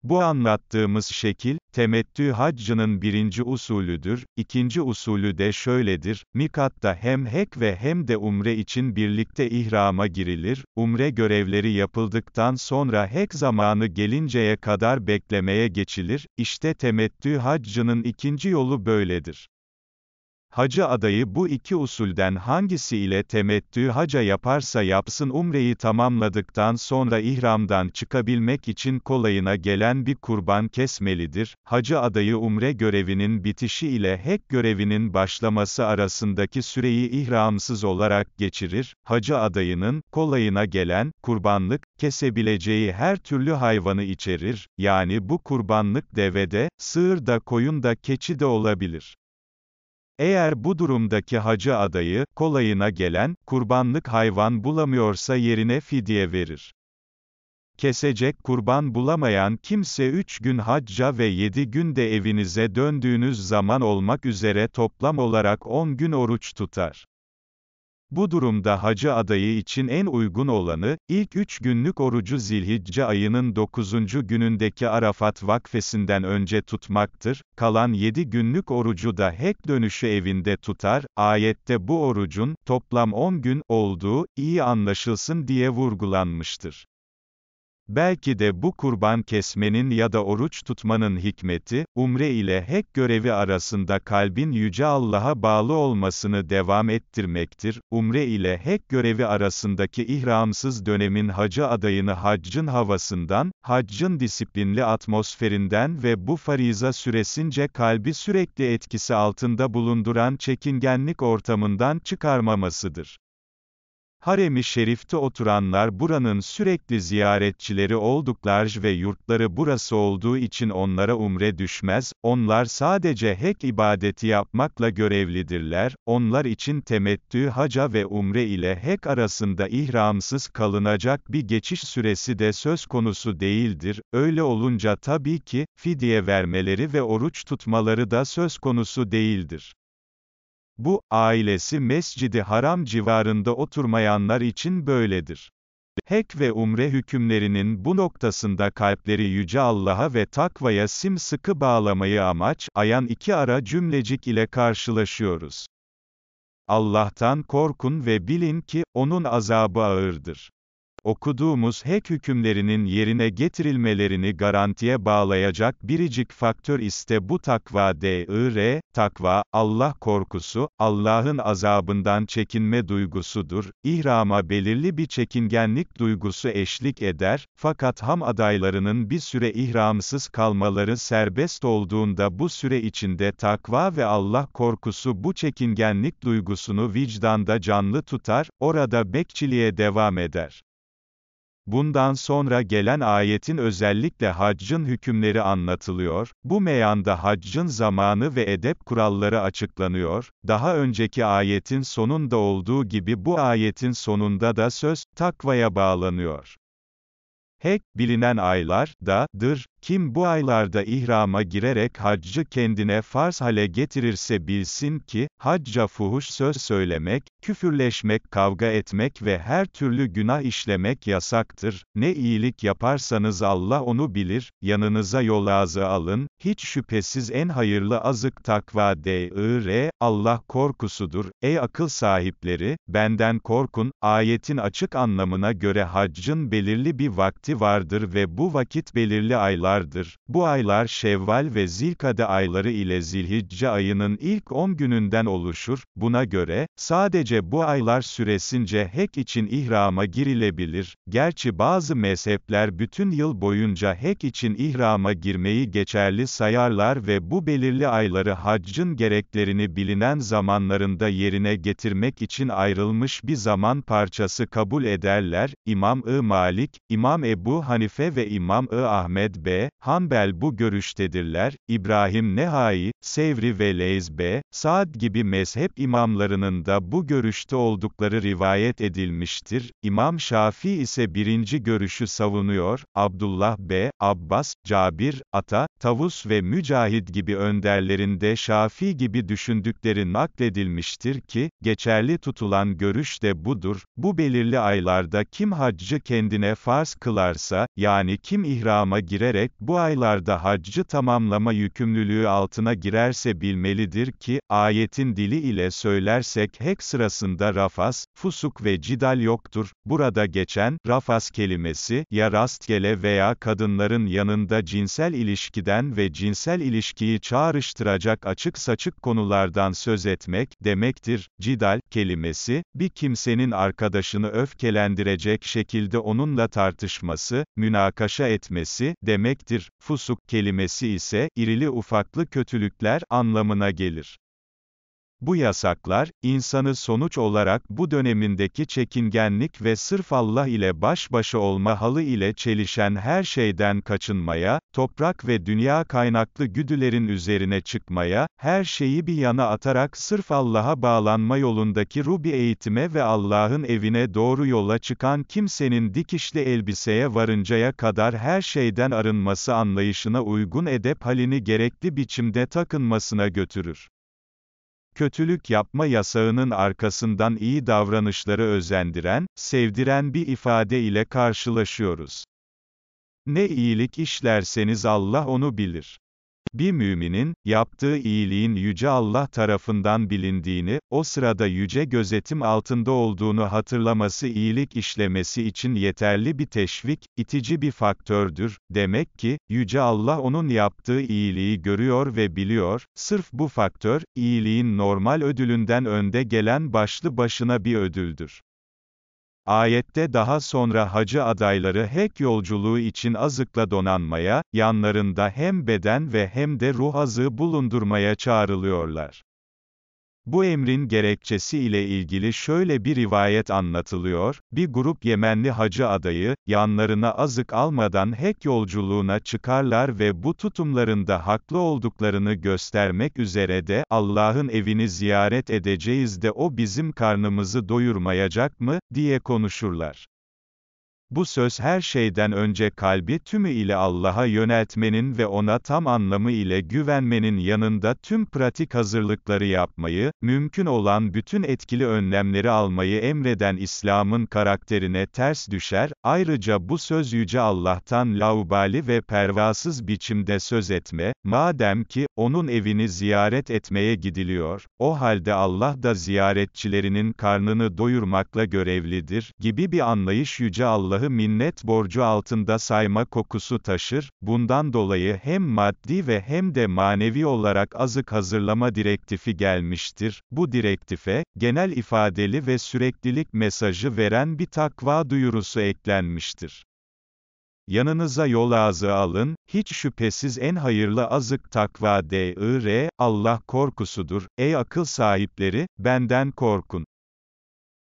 Bu anlattığımız şekil, temettü haccının birinci usulüdür, ikinci usulü de şöyledir, Mikat'ta hem hek ve hem de umre için birlikte ihrama girilir, umre görevleri yapıldıktan sonra hek zamanı gelinceye kadar beklemeye geçilir, işte temettü haccının ikinci yolu böyledir. Hacı adayı bu iki usulden hangisi ile temettü haca yaparsa yapsın umreyi tamamladıktan sonra ihramdan çıkabilmek için kolayına gelen bir kurban kesmelidir. Hacı adayı umre görevinin bitişi ile hek görevinin başlaması arasındaki süreyi ihramsız olarak geçirir. Hacı adayının kolayına gelen kurbanlık kesebileceği her türlü hayvanı içerir. Yani bu kurbanlık devede, sığır da koyun da keçi de olabilir. Eğer bu durumdaki hacı adayı, kolayına gelen, kurbanlık hayvan bulamıyorsa yerine fidye verir. Kesecek kurban bulamayan kimse üç gün hacca ve yedi günde evinize döndüğünüz zaman olmak üzere toplam olarak on gün oruç tutar. Bu durumda hacı adayı için en uygun olanı, ilk üç günlük orucu zilhicce ayının dokuzuncu günündeki Arafat vakfesinden önce tutmaktır, kalan yedi günlük orucu da hek dönüşü evinde tutar, ayette bu orucun, toplam on gün, olduğu, iyi anlaşılsın diye vurgulanmıştır. Belki de bu kurban kesmenin ya da oruç tutmanın hikmeti, umre ile hek görevi arasında kalbin yüce Allah'a bağlı olmasını devam ettirmektir. Umre ile hek görevi arasındaki ihramsız dönemin hacı adayını haccın havasından, haccın disiplinli atmosferinden ve bu fariza süresince kalbi sürekli etkisi altında bulunduran çekingenlik ortamından çıkarmamasıdır. Harem-i Şerif'te oturanlar buranın sürekli ziyaretçileri olduklar ve yurtları burası olduğu için onlara umre düşmez, onlar sadece hek ibadeti yapmakla görevlidirler, onlar için temettü haca ve umre ile hek arasında ihramsız kalınacak bir geçiş süresi de söz konusu değildir, öyle olunca tabii ki, fidye vermeleri ve oruç tutmaları da söz konusu değildir. Bu, ailesi Mescidi Haram civarında oturmayanlar için böyledir. Hek ve umre hükümlerinin bu noktasında kalpleri Yüce Allah'a ve takvaya simsıkı bağlamayı amaç, ayan iki ara cümlecik ile karşılaşıyoruz. Allah'tan korkun ve bilin ki, O'nun azabı ağırdır okuduğumuz hek hükümlerinin yerine getirilmelerini garantiye bağlayacak biricik faktör iste bu takva dir, takva, Allah korkusu, Allah'ın azabından çekinme duygusudur, ihrama belirli bir çekingenlik duygusu eşlik eder, fakat ham adaylarının bir süre ihramsız kalmaları serbest olduğunda bu süre içinde takva ve Allah korkusu bu çekingenlik duygusunu vicdanda canlı tutar, orada bekçiliğe devam eder. Bundan sonra gelen ayetin özellikle haccın hükümleri anlatılıyor, bu meyanda haccın zamanı ve edep kuralları açıklanıyor, daha önceki ayetin sonunda olduğu gibi bu ayetin sonunda da söz, takvaya bağlanıyor. Hek, bilinen aylar, da, dır, kim bu aylarda ihrama girerek haccı kendine farz hale getirirse bilsin ki, hacca fuhuş söz söylemek, küfürleşmek, kavga etmek ve her türlü günah işlemek yasaktır. Ne iyilik yaparsanız Allah onu bilir, yanınıza yol ağzı alın, hiç şüphesiz en hayırlı azık takva dir, Allah korkusudur. Ey akıl sahipleri, benden korkun, ayetin açık anlamına göre haccın belirli bir vakti vardır ve bu vakit belirli aylar aylardır. Bu aylar Şevval ve Zilkade ayları ile Zilhicce ayının ilk 10 gününden oluşur. Buna göre, sadece bu aylar süresince hek için ihrama girilebilir. Gerçi bazı mezhepler bütün yıl boyunca hek için ihrama girmeyi geçerli sayarlar ve bu belirli ayları haccın gereklerini bilinen zamanlarında yerine getirmek için ayrılmış bir zaman parçası kabul ederler. İmam-ı Malik, İmam Ebu Hanife ve İmam-ı Ahmed B ve Hanbel bu görüştedirler, İbrahim Nehai, Sevri ve Leyzbe, Saad gibi mezhep imamlarının da bu görüşte oldukları rivayet edilmiştir. İmam Şafi'i ise birinci görüşü savunuyor, Abdullah B. Abbas, Cabir, Ata, Tavus ve Mücahid gibi önderlerinde Şafi'i gibi düşündükleri nakledilmiştir ki, geçerli tutulan görüş de budur, bu belirli aylarda kim haccı kendine farz kılarsa, yani kim ihrama girerek, bu aylarda haccı tamamlama yükümlülüğü altına girerse bilmelidir ki, ayetin dili ile söylersek hek sırasında rafas, fusuk ve cidal yoktur. Burada geçen, rafas kelimesi, ya rastgele veya kadınların yanında cinsel ilişkiden ve cinsel ilişkiyi çağrıştıracak açık saçık konulardan söz etmek, demektir. Cidal, kelimesi, bir kimsenin arkadaşını öfkelendirecek şekilde onunla tartışması, münakaşa etmesi, demek demektir. Fusuk kelimesi ise, irili ufaklı kötülükler anlamına gelir. Bu yasaklar, insanı sonuç olarak bu dönemindeki çekingenlik ve sırf Allah ile baş başa olma halı ile çelişen her şeyden kaçınmaya, toprak ve dünya kaynaklı güdülerin üzerine çıkmaya, her şeyi bir yana atarak sırf Allah'a bağlanma yolundaki rubi eğitime ve Allah'ın evine doğru yola çıkan kimsenin dikişli elbiseye varıncaya kadar her şeyden arınması anlayışına uygun edep halini gerekli biçimde takınmasına götürür kötülük yapma yasağının arkasından iyi davranışları özendiren, sevdiren bir ifade ile karşılaşıyoruz. Ne iyilik işlerseniz Allah onu bilir bir müminin, yaptığı iyiliğin Yüce Allah tarafından bilindiğini, o sırada yüce gözetim altında olduğunu hatırlaması iyilik işlemesi için yeterli bir teşvik, itici bir faktördür. Demek ki, Yüce Allah onun yaptığı iyiliği görüyor ve biliyor, sırf bu faktör, iyiliğin normal ödülünden önde gelen başlı başına bir ödüldür. Ayette daha sonra hacı adayları hek yolculuğu için azıkla donanmaya, yanlarında hem beden ve hem de ruh azığı bulundurmaya çağrılıyorlar. Bu emrin gerekçesi ile ilgili şöyle bir rivayet anlatılıyor, bir grup Yemenli hacı adayı, yanlarına azık almadan hek yolculuğuna çıkarlar ve bu tutumlarında haklı olduklarını göstermek üzere de, Allah'ın evini ziyaret edeceğiz de o bizim karnımızı doyurmayacak mı, diye konuşurlar. Bu söz her şeyden önce kalbi tümü ile Allah'a yöneltmenin ve ona tam anlamı ile güvenmenin yanında tüm pratik hazırlıkları yapmayı, mümkün olan bütün etkili önlemleri almayı emreden İslam'ın karakterine ters düşer, ayrıca bu söz Yüce Allah'tan laubali ve pervasız biçimde söz etme, madem ki, onun evini ziyaret etmeye gidiliyor, o halde Allah da ziyaretçilerinin karnını doyurmakla görevlidir, gibi bir anlayış Yüce Allah'ı Allah'ı minnet borcu altında sayma kokusu taşır, bundan dolayı hem maddi ve hem de manevi olarak azık hazırlama direktifi gelmiştir. Bu direktife, genel ifadeli ve süreklilik mesajı veren bir takva duyurusu eklenmiştir. Yanınıza yol ağzı alın, hiç şüphesiz en hayırlı azık takva dir, Allah korkusudur, ey akıl sahipleri, benden korkun.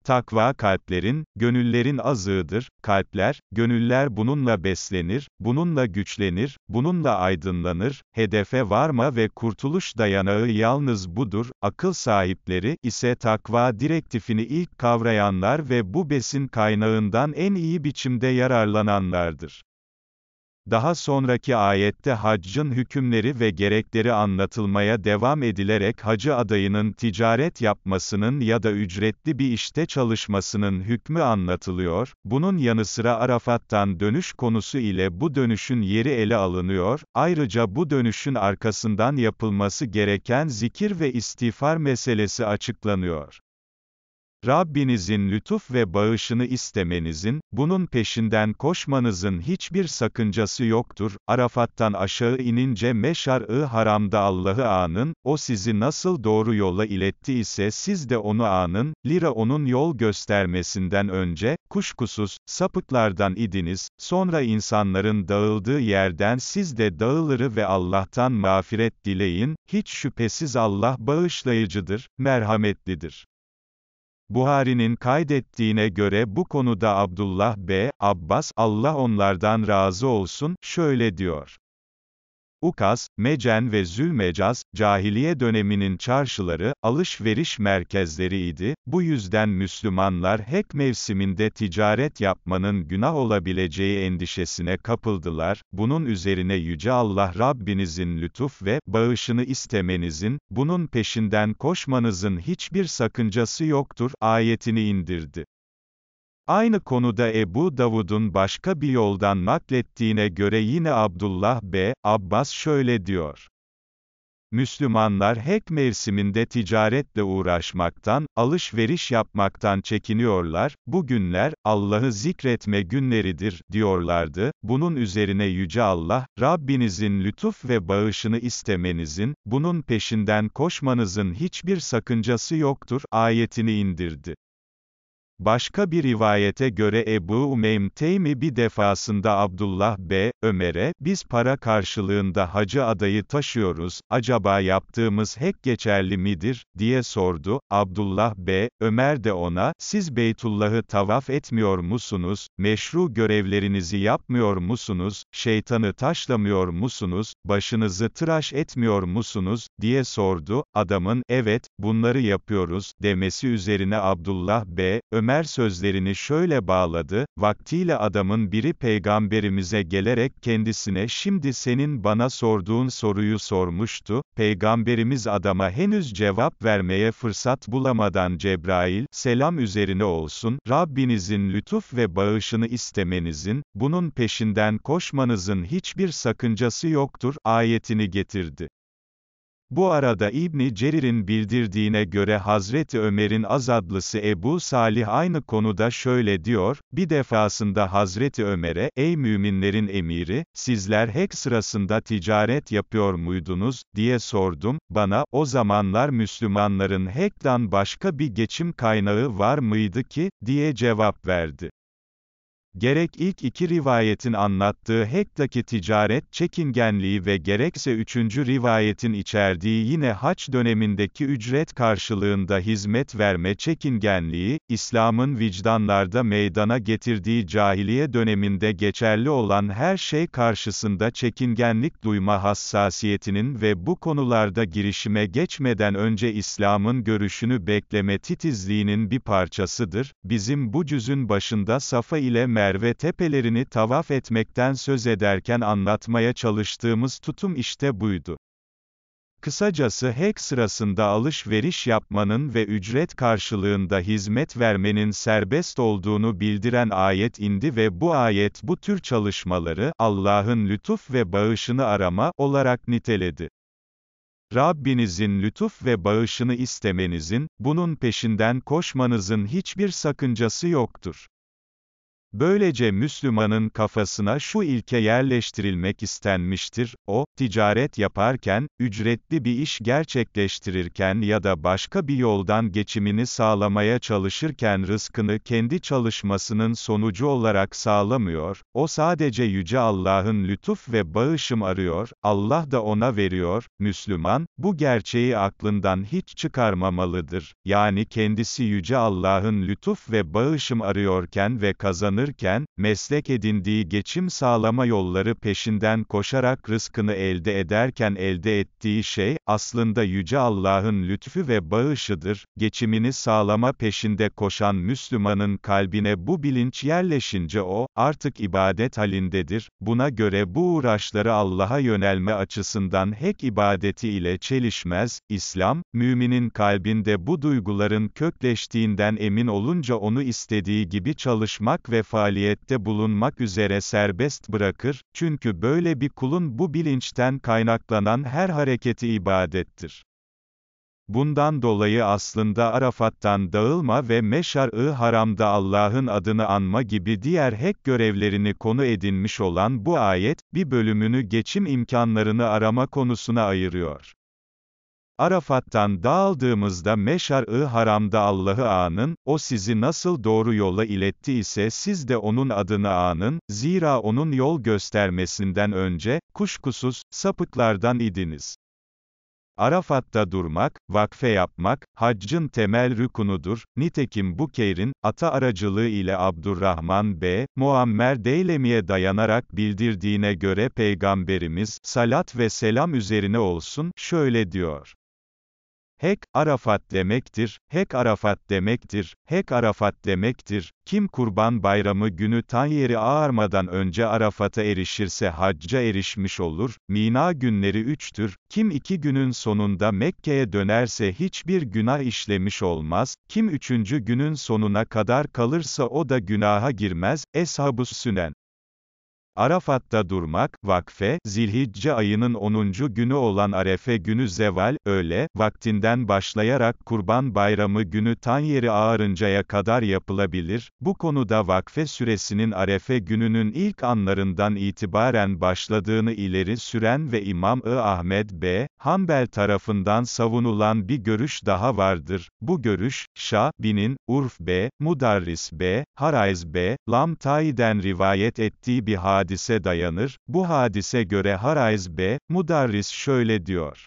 Takva kalplerin, gönüllerin azığıdır, kalpler, gönüller bununla beslenir, bununla güçlenir, bununla aydınlanır, hedefe varma ve kurtuluş dayanağı yalnız budur, akıl sahipleri ise takva direktifini ilk kavrayanlar ve bu besin kaynağından en iyi biçimde yararlananlardır. Daha sonraki ayette haccın hükümleri ve gerekleri anlatılmaya devam edilerek hacı adayının ticaret yapmasının ya da ücretli bir işte çalışmasının hükmü anlatılıyor, bunun yanı sıra Arafat'tan dönüş konusu ile bu dönüşün yeri ele alınıyor, ayrıca bu dönüşün arkasından yapılması gereken zikir ve istiğfar meselesi açıklanıyor. Rabbinizin lütuf ve bağışını istemenizin, bunun peşinden koşmanızın hiçbir sakıncası yoktur. Arafat'tan aşağı inince Meşar-ı Haram'da Allah'ı anın, o sizi nasıl doğru yola ilettiyse, siz de onu anın, lira onun yol göstermesinden önce, kuşkusuz, sapıklardan idiniz, sonra insanların dağıldığı yerden siz de dağılırı ve Allah'tan mağfiret dileyin, hiç şüphesiz Allah bağışlayıcıdır, merhametlidir. Buhari'nin kaydettiğine göre bu konuda Abdullah B. Abbas, Allah onlardan razı olsun, şöyle diyor. Ukas, Mecen ve Zülmecaz, cahiliye döneminin çarşıları, alışveriş merkezleriydi, bu yüzden Müslümanlar hek mevsiminde ticaret yapmanın günah olabileceği endişesine kapıldılar, bunun üzerine Yüce Allah Rabbinizin lütuf ve bağışını istemenizin, bunun peşinden koşmanızın hiçbir sakıncası yoktur, ayetini indirdi. Aynı konuda Ebu Davud'un başka bir yoldan naklettiğine göre yine Abdullah B. Abbas şöyle diyor. Müslümanlar hek mevsiminde ticaretle uğraşmaktan, alışveriş yapmaktan çekiniyorlar, bu günler, Allah'ı zikretme günleridir, diyorlardı. Bunun üzerine Yüce Allah, Rabbinizin lütuf ve bağışını istemenizin, bunun peşinden koşmanızın hiçbir sakıncası yoktur, ayetini indirdi. Başka bir rivayete göre Ebu Umeym Teymi bir defasında Abdullah B. Ömer'e, biz para karşılığında hacı adayı taşıyoruz, acaba yaptığımız hek geçerli midir, diye sordu. Abdullah B. Ömer de ona, siz Beytullah'ı tavaf etmiyor musunuz, meşru görevlerinizi yapmıyor musunuz, şeytanı taşlamıyor musunuz, başınızı tıraş etmiyor musunuz, diye sordu. Adamın, evet, bunları yapıyoruz, demesi üzerine Abdullah B. Ömer, Ömer sözlerini şöyle bağladı, vaktiyle adamın biri peygamberimize gelerek kendisine şimdi senin bana sorduğun soruyu sormuştu, peygamberimiz adama henüz cevap vermeye fırsat bulamadan Cebrail, selam üzerine olsun, Rabbinizin lütuf ve bağışını istemenizin, bunun peşinden koşmanızın hiçbir sakıncası yoktur, ayetini getirdi. Bu arada İbni Cerir'in bildirdiğine göre Hazreti Ömer'in azadlısı Ebu Salih aynı konuda şöyle diyor, bir defasında Hazreti Ömer'e, ey müminlerin emiri, sizler hek sırasında ticaret yapıyor muydunuz, diye sordum, bana, o zamanlar Müslümanların hektan başka bir geçim kaynağı var mıydı ki, diye cevap verdi. Gerek ilk iki rivayetin anlattığı Hekt'taki ticaret çekingenliği ve gerekse üçüncü rivayetin içerdiği yine haç dönemindeki ücret karşılığında hizmet verme çekingenliği, İslam'ın vicdanlarda meydana getirdiği cahiliye döneminde geçerli olan her şey karşısında çekingenlik duyma hassasiyetinin ve bu konularda girişime geçmeden önce İslam'ın görüşünü bekleme titizliğinin bir parçasıdır. Bizim bu cüzün başında Safa ile Merve tepelerini tavaf etmekten söz ederken anlatmaya çalıştığımız tutum işte buydu. Kısacası hack sırasında alışveriş yapmanın ve ücret karşılığında hizmet vermenin serbest olduğunu bildiren ayet indi ve bu ayet bu tür çalışmaları Allah'ın lütuf ve bağışını arama olarak niteledi. Rabbinizin lütuf ve bağışını istemenizin, bunun peşinden koşmanızın hiçbir sakıncası yoktur. Böylece Müslümanın kafasına şu ilke yerleştirilmek istenmiştir, o, ticaret yaparken, ücretli bir iş gerçekleştirirken ya da başka bir yoldan geçimini sağlamaya çalışırken rızkını kendi çalışmasının sonucu olarak sağlamıyor, o sadece Yüce Allah'ın lütuf ve bağışım arıyor, Allah da ona veriyor, Müslüman, bu gerçeği aklından hiç çıkarmamalıdır, yani kendisi Yüce Allah'ın lütuf ve bağışım arıyorken ve kazanır, kazanırken, meslek edindiği geçim sağlama yolları peşinden koşarak rızkını elde ederken elde ettiği şey, aslında Yüce Allah'ın lütfü ve bağışıdır, geçimini sağlama peşinde koşan Müslümanın kalbine bu bilinç yerleşince o, artık ibadet halindedir, buna göre bu uğraşları Allah'a yönelme açısından hek ibadeti ile çelişmez, İslam, müminin kalbinde bu duyguların kökleştiğinden emin olunca onu istediği gibi çalışmak ve faaliyette bulunmak üzere serbest bırakır, çünkü böyle bir kulun bu bilinçten kaynaklanan her hareketi ibadettir. Bundan dolayı aslında Arafat'tan dağılma ve Meşar-ı Haram'da Allah'ın adını anma gibi diğer hek görevlerini konu edinmiş olan bu ayet, bir bölümünü geçim imkanlarını arama konusuna ayırıyor. Arafat'tan dağıldığımızda Meşar-ı Haram'da Allah'ı anın, o sizi nasıl doğru yola iletti ise siz de onun adını anın, zira onun yol göstermesinden önce, kuşkusuz, sapıklardan idiniz. Arafat'ta durmak, vakfe yapmak, haccın temel rükunudur. Nitekim bu Bukeyr'in, ata aracılığı ile Abdurrahman B. Muammer Deylemi'ye dayanarak bildirdiğine göre Peygamberimiz, salat ve selam üzerine olsun, şöyle diyor. Hek, Arafat demektir, Hek Arafat demektir, Hek Arafat demektir. Kim Kurban Bayramı günü Tayyeri ağarmadan önce Arafat'a erişirse hacca erişmiş olur, Mina günleri üçtür, kim iki günün sonunda Mekke'ye dönerse hiçbir günah işlemiş olmaz, kim üçüncü günün sonuna kadar kalırsa o da günaha girmez, Eshab-ı Sünen. Arafat'ta durmak, vakfe, zilhicce ayının 10. günü olan arefe günü zeval, öğle, vaktinden başlayarak kurban bayramı günü Tanyeri ağarıncaya kadar yapılabilir, bu konuda vakfe süresinin arefe gününün ilk anlarından itibaren başladığını ileri süren ve İmam-ı Ahmet B. Hanbel tarafından savunulan bir görüş daha vardır. Bu görüş, Şah, Bin'in, Urf B., Mudarris B., Harayz B., Lam tayiden rivayet ettiği bir hal hadise dayanır, bu hadise göre Harayz B. Mudarris şöyle diyor.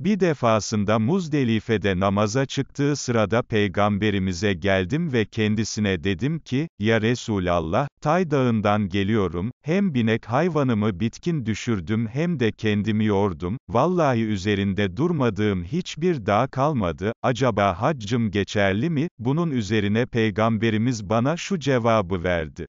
Bir defasında Muzdelife'de namaza çıktığı sırada peygamberimize geldim ve kendisine dedim ki, ya Resulallah, Tay dağından geliyorum, hem binek hayvanımı bitkin düşürdüm hem de kendimi yordum, vallahi üzerinde durmadığım hiçbir dağ kalmadı, acaba haccım geçerli mi? Bunun üzerine peygamberimiz bana şu cevabı verdi.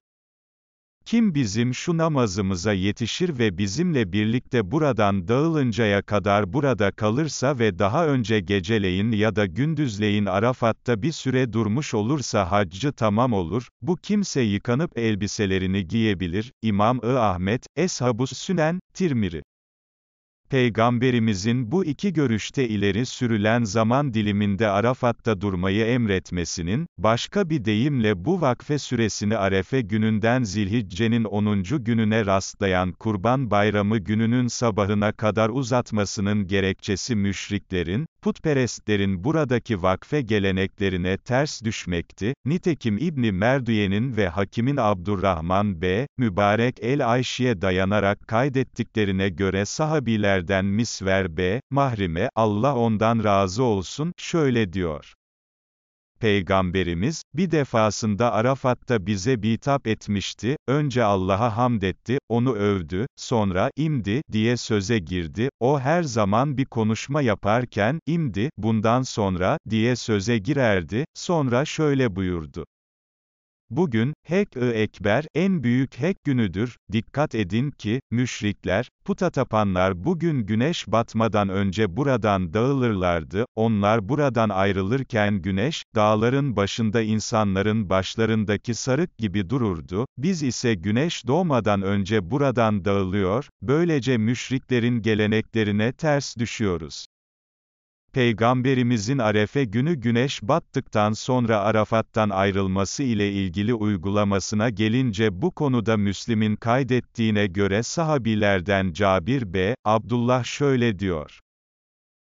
Kim bizim şu namazımıza yetişir ve bizimle birlikte buradan dağılıncaya kadar burada kalırsa ve daha önce geceleyin ya da gündüzleyin Arafat'ta bir süre durmuş olursa haccı tamam olur, bu kimse yıkanıp elbiselerini giyebilir, İmam-ı Ahmet, Eshabus Sünen, Tirmiri. Peygamberimizin bu iki görüşte ileri sürülen zaman diliminde Arafat'ta durmayı emretmesinin, başka bir deyimle bu vakfe süresini Arefe gününden Zilhicce'nin 10. gününe rastlayan Kurban Bayramı gününün sabahına kadar uzatmasının gerekçesi müşriklerin, putperestlerin buradaki vakfe geleneklerine ters düşmekti, nitekim İbni Merdüye'nin ve Hakimin Abdurrahman B. Mübarek El-Ayşi'ye dayanarak kaydettiklerine göre sahabiler Misver'den Misver B. Mahrime, Allah ondan razı olsun, şöyle diyor. Peygamberimiz, bir defasında Arafat'ta bize bitap etmişti, önce Allah'a hamd etti, onu övdü, sonra, imdi, diye söze girdi, o her zaman bir konuşma yaparken, imdi, bundan sonra, diye söze girerdi, sonra şöyle buyurdu. Bugün, Hek-ı Ekber, en büyük Hek günüdür, dikkat edin ki, müşrikler, puta tapanlar bugün güneş batmadan önce buradan dağılırlardı, onlar buradan ayrılırken güneş, dağların başında insanların başlarındaki sarık gibi dururdu, biz ise güneş doğmadan önce buradan dağılıyor, böylece müşriklerin geleneklerine ters düşüyoruz. Peygamberimizin Arefe günü güneş battıktan sonra Arafat'tan ayrılması ile ilgili uygulamasına gelince bu konuda Müslim'in kaydettiğine göre sahabilerden Cabir B. Abdullah şöyle diyor.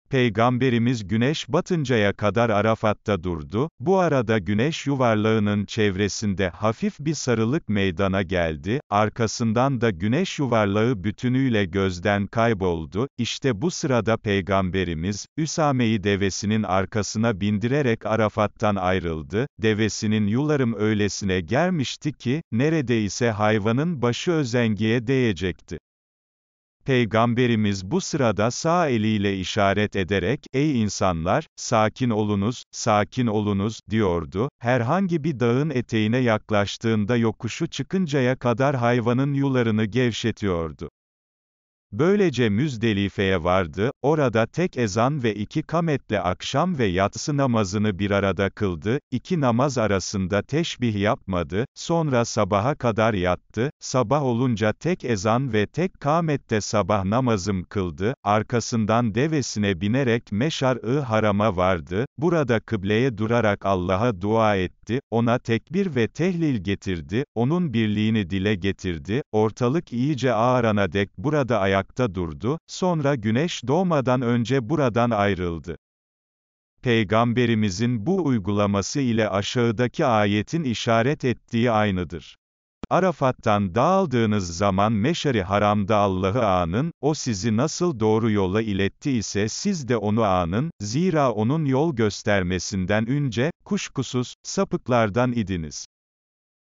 Peygamberimiz güneş batıncaya kadar Arafat'ta durdu, bu arada güneş yuvarlağının çevresinde hafif bir sarılık meydana geldi, arkasından da güneş yuvarlağı bütünüyle gözden kayboldu, İşte bu sırada Peygamberimiz, Üsame'yi devesinin arkasına bindirerek Arafat'tan ayrıldı, devesinin yularım öylesine germişti ki, neredeyse hayvanın başı özengiye değecekti. Peygamberimiz bu sırada sağ eliyle işaret ederek, ''Ey insanlar, sakin olunuz, sakin olunuz'' diyordu. Herhangi bir dağın eteğine yaklaştığında yokuşu çıkıncaya kadar hayvanın yularını gevşetiyordu. Böylece Müzdelife'ye vardı, orada tek ezan ve iki kametle akşam ve yatsı namazını bir arada kıldı, iki namaz arasında teşbih yapmadı, sonra sabaha kadar yattı, sabah olunca tek ezan ve tek kamette sabah namazım kıldı, arkasından devesine binerek Meşar-ı Haram'a vardı, burada kıbleye durarak Allah'a dua etti, ona tekbir ve tehlil getirdi, onun birliğini dile getirdi, ortalık iyice ağarana dek burada ayak uzakta durdu, sonra güneş doğmadan önce buradan ayrıldı. Peygamberimizin bu uygulaması ile aşağıdaki ayetin işaret ettiği aynıdır. Arafat'tan dağıldığınız zaman Meşeri Haram'da Allah'ı anın, o sizi nasıl doğru yola iletti ise siz de onu anın, zira onun yol göstermesinden önce, kuşkusuz, sapıklardan idiniz.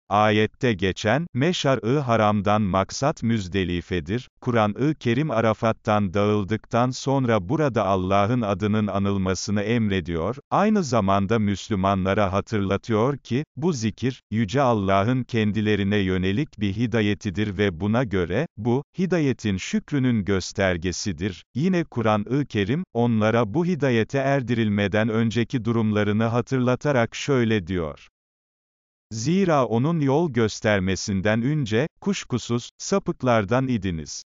Ayette geçen, Meşar-ı Haram'dan maksat Müzdelife'dir, Kur'an-ı Kerim Arafat'tan dağıldıktan sonra burada Allah'ın adının anılmasını emrediyor, aynı zamanda Müslümanlara hatırlatıyor ki, bu zikir, Yüce Allah'ın kendilerine yönelik bir hidayetidir ve buna göre, bu, hidayetin şükrünün göstergesidir. Yine Kur'an-ı Kerim, onlara bu hidayete erdirilmeden önceki durumlarını hatırlatarak şöyle diyor. Zira onun yol göstermesinden önce, kuşkusuz, sapıklardan idiniz.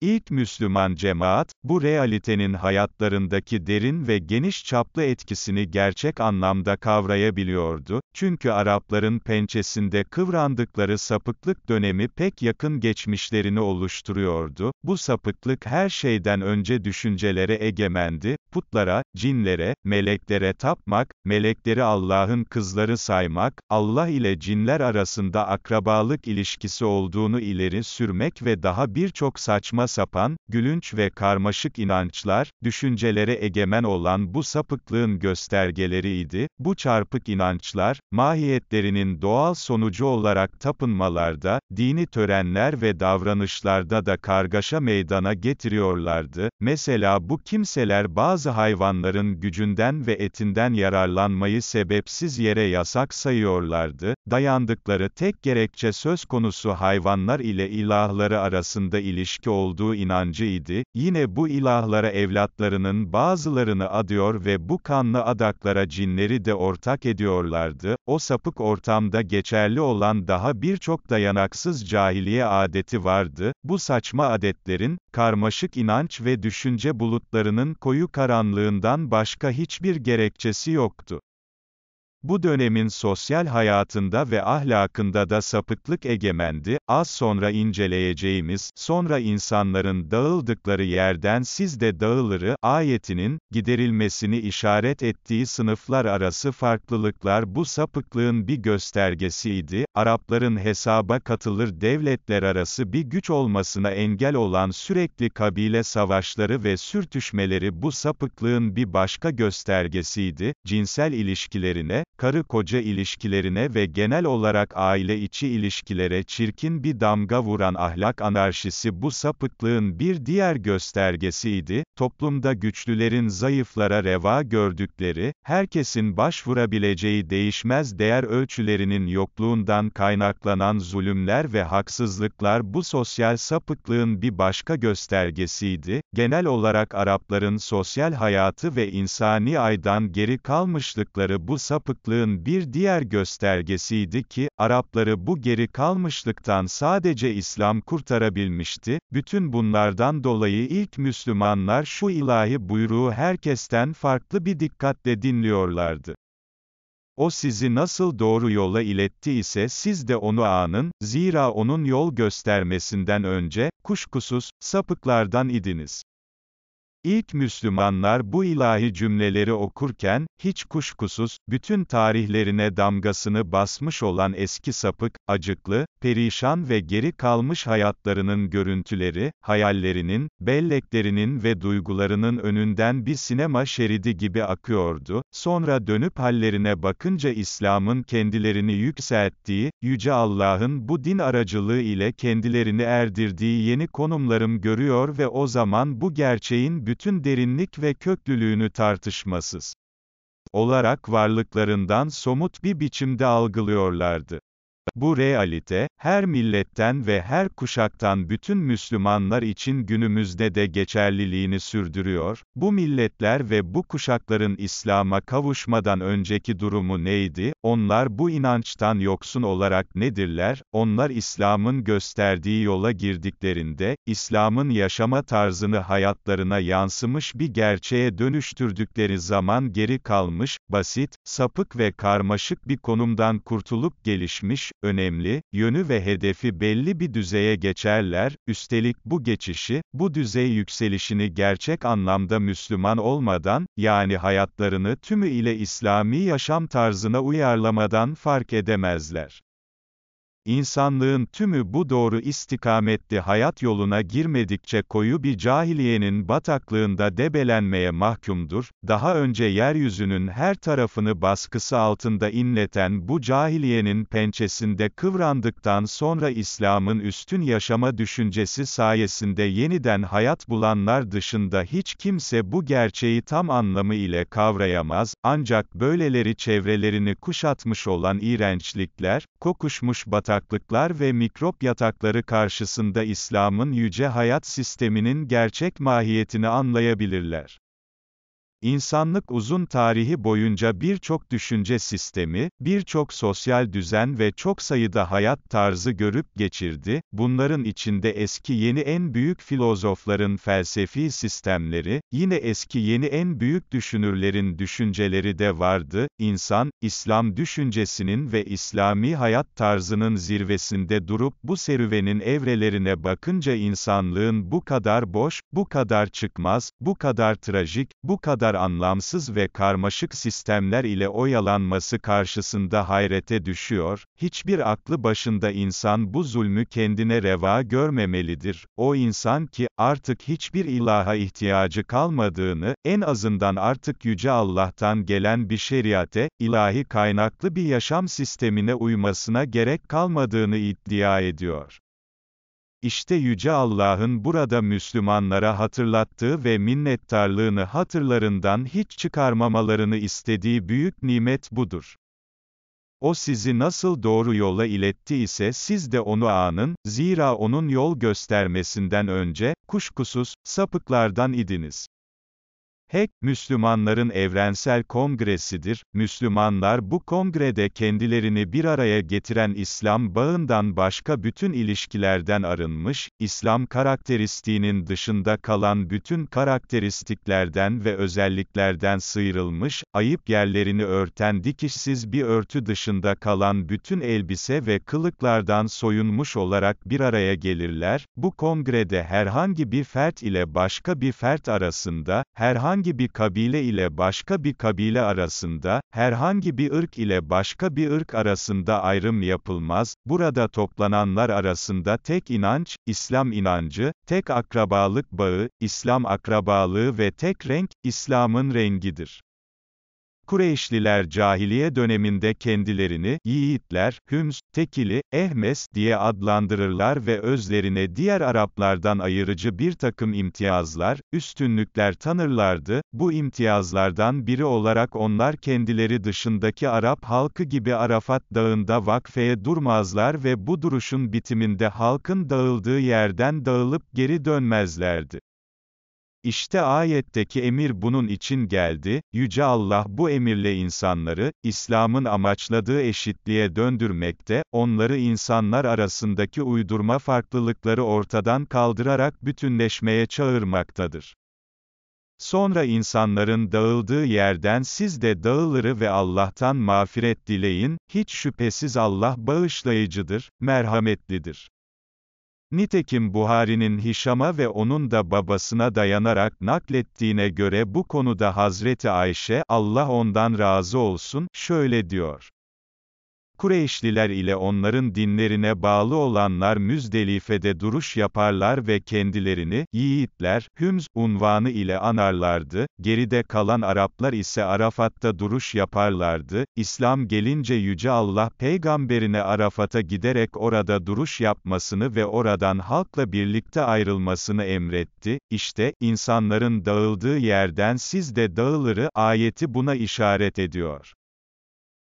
İlk Müslüman cemaat, bu realitenin hayatlarındaki derin ve geniş çaplı etkisini gerçek anlamda kavrayabiliyordu, çünkü Arapların pençesinde kıvrandıkları sapıklık dönemi pek yakın geçmişlerini oluşturuyordu, bu sapıklık her şeyden önce düşüncelere egemendi, putlara, cinlere, meleklere tapmak, melekleri Allah'ın kızları saymak, Allah ile cinler arasında akrabalık ilişkisi olduğunu ileri sürmek ve daha birçok saçma saçma sapan, gülünç ve karmaşık inançlar, düşüncelere egemen olan bu sapıklığın göstergeleriydi. Bu çarpık inançlar, mahiyetlerinin doğal sonucu olarak tapınmalarda, dini törenler ve davranışlarda da kargaşa meydana getiriyorlardı. Mesela bu kimseler bazı hayvanların gücünden ve etinden yararlanmayı sebepsiz yere yasak sayıyorlardı. Dayandıkları tek gerekçe söz konusu hayvanlar ile ilahları arasında ilişki olduğu olduğu inancı idi, yine bu ilahlara evlatlarının bazılarını adıyor ve bu kanlı adaklara cinleri de ortak ediyorlardı, o sapık ortamda geçerli olan daha birçok dayanaksız cahiliye adeti vardı, bu saçma adetlerin, karmaşık inanç ve düşünce bulutlarının koyu karanlığından başka hiçbir gerekçesi yoktu. Bu dönemin sosyal hayatında ve ahlakında da sapıklık egemendi, az sonra inceleyeceğimiz, sonra insanların dağıldıkları yerden siz de dağılırı, ayetinin, giderilmesini işaret ettiği sınıflar arası farklılıklar bu sapıklığın bir göstergesiydi, Arapların hesaba katılır devletler arası bir güç olmasına engel olan sürekli kabile savaşları ve sürtüşmeleri bu sapıklığın bir başka göstergesiydi, cinsel ilişkilerine, karı-koca ilişkilerine ve genel olarak aile içi ilişkilere çirkin bir damga vuran ahlak anarşisi bu sapıklığın bir diğer göstergesiydi, toplumda güçlülerin zayıflara reva gördükleri, herkesin başvurabileceği değişmez değer ölçülerinin yokluğundan kaynaklanan zulümler ve haksızlıklar bu sosyal sapıklığın bir başka göstergesiydi, genel olarak Arapların sosyal hayatı ve insani aydan geri kalmışlıkları bu sapıklığın zayıflığın bir diğer göstergesiydi ki, Arapları bu geri kalmışlıktan sadece İslam kurtarabilmişti, bütün bunlardan dolayı ilk Müslümanlar şu ilahi buyruğu herkesten farklı bir dikkatle dinliyorlardı. O sizi nasıl doğru yola iletti ise siz de onu anın, zira onun yol göstermesinden önce, kuşkusuz, sapıklardan idiniz. İlk Müslümanlar bu ilahi cümleleri okurken, hiç kuşkusuz, bütün tarihlerine damgasını basmış olan eski sapık, acıklı, perişan ve geri kalmış hayatlarının görüntüleri, hayallerinin, belleklerinin ve duygularının önünden bir sinema şeridi gibi akıyordu, sonra dönüp hallerine bakınca İslam'ın kendilerini yükselttiği, Yüce Allah'ın bu din aracılığı ile kendilerini erdirdiği yeni konumlarım görüyor ve o zaman bu gerçeğin bütün derinlik ve köklülüğünü tartışmasız olarak varlıklarından somut bir biçimde algılıyorlardı. Bu realite, her milletten ve her kuşaktan bütün Müslümanlar için günümüzde de geçerliliğini sürdürüyor. Bu milletler ve bu kuşakların İslam'a kavuşmadan önceki durumu neydi? Onlar bu inançtan yoksun olarak nedirler? Onlar İslam'ın gösterdiği yola girdiklerinde, İslam'ın yaşama tarzını hayatlarına yansımış bir gerçeğe dönüştürdükleri zaman geri kalmış, basit, sapık ve karmaşık bir konumdan kurtulup gelişmiş, önemli, yönü ve hedefi belli bir düzeye geçerler, üstelik bu geçişi, bu düzey yükselişini gerçek anlamda Müslüman olmadan, yani hayatlarını tümü ile İslami yaşam tarzına uyarlamadan fark edemezler. İnsanlığın tümü bu doğru istikametli hayat yoluna girmedikçe koyu bir cahiliyenin bataklığında debelenmeye mahkumdur, daha önce yeryüzünün her tarafını baskısı altında inleten bu cahiliyenin pençesinde kıvrandıktan sonra İslam'ın üstün yaşama düşüncesi sayesinde yeniden hayat bulanlar dışında hiç kimse bu gerçeği tam anlamı ile kavrayamaz, ancak böyleleri çevrelerini kuşatmış olan iğrençlikler, kokuşmuş bataklıklar, bataklıklar ve mikrop yatakları karşısında İslam'ın yüce hayat sisteminin gerçek mahiyetini anlayabilirler. İnsanlık uzun tarihi boyunca birçok düşünce sistemi, birçok sosyal düzen ve çok sayıda hayat tarzı görüp geçirdi, bunların içinde eski yeni en büyük filozofların felsefi sistemleri, yine eski yeni en büyük düşünürlerin düşünceleri de vardı, İnsan, İslam düşüncesinin ve İslami hayat tarzının zirvesinde durup bu serüvenin evrelerine bakınca insanlığın bu kadar boş, bu kadar çıkmaz, bu kadar trajik, bu kadar kadar anlamsız ve karmaşık sistemler ile oyalanması karşısında hayrete düşüyor, hiçbir aklı başında insan bu zulmü kendine reva görmemelidir. O insan ki, artık hiçbir ilaha ihtiyacı kalmadığını, en azından artık Yüce Allah'tan gelen bir şeriate, ilahi kaynaklı bir yaşam sistemine uymasına gerek kalmadığını iddia ediyor. İşte Yüce Allah'ın burada Müslümanlara hatırlattığı ve minnettarlığını hatırlarından hiç çıkarmamalarını istediği büyük nimet budur. O sizi nasıl doğru yola iletti ise siz de onu anın, zira onun yol göstermesinden önce, kuşkusuz, sapıklardan idiniz. HEK, Müslümanların Evrensel Kongresidir, Müslümanlar bu kongrede kendilerini bir araya getiren İslam bağından başka bütün ilişkilerden arınmış, İslam karakteristiğinin dışında kalan bütün karakteristiklerden ve özelliklerden sıyrılmış, ayıp yerlerini örten dikişsiz bir örtü dışında kalan bütün elbise ve kılıklardan soyunmuş olarak bir araya gelirler, bu kongrede herhangi bir fert ile başka bir fert arasında, herhangi herhangi bir kabile ile başka bir kabile arasında, herhangi bir ırk ile başka bir ırk arasında ayrım yapılmaz, burada toplananlar arasında tek inanç, İslam inancı, tek akrabalık bağı, İslam akrabalığı ve tek renk, İslam'ın rengidir. Kureyşliler cahiliye döneminde kendilerini, Yiğitler, Hüms, Tekili, Ehmes diye adlandırırlar ve özlerine diğer Araplardan ayırıcı bir takım imtiyazlar, üstünlükler tanırlardı, bu imtiyazlardan biri olarak onlar kendileri dışındaki Arap halkı gibi Arafat dağında vakfeye durmazlar ve bu duruşun bitiminde halkın dağıldığı yerden dağılıp geri dönmezlerdi. İşte ayetteki emir bunun için geldi, Yüce Allah bu emirle insanları, İslam'ın amaçladığı eşitliğe döndürmekte, onları insanlar arasındaki uydurma farklılıkları ortadan kaldırarak bütünleşmeye çağırmaktadır. Sonra insanların dağıldığı yerden siz de dağılırı ve Allah'tan mağfiret dileyin, hiç şüphesiz Allah bağışlayıcıdır, merhametlidir. Nitekim Buhari'nin Hişam'a ve onun da babasına dayanarak naklettiğine göre bu konuda Hazreti Ayşe, Allah ondan razı olsun, şöyle diyor. Kureyşliler ile onların dinlerine bağlı olanlar Müzdelife'de duruş yaparlar ve kendilerini, yiğitler, Hümz, unvanı ile anarlardı, geride kalan Araplar ise Arafat'ta duruş yaparlardı, İslam gelince Yüce Allah peygamberine Arafat'a giderek orada duruş yapmasını ve oradan halkla birlikte ayrılmasını emretti, işte, insanların dağıldığı yerden siz de dağılırı, ayeti buna işaret ediyor.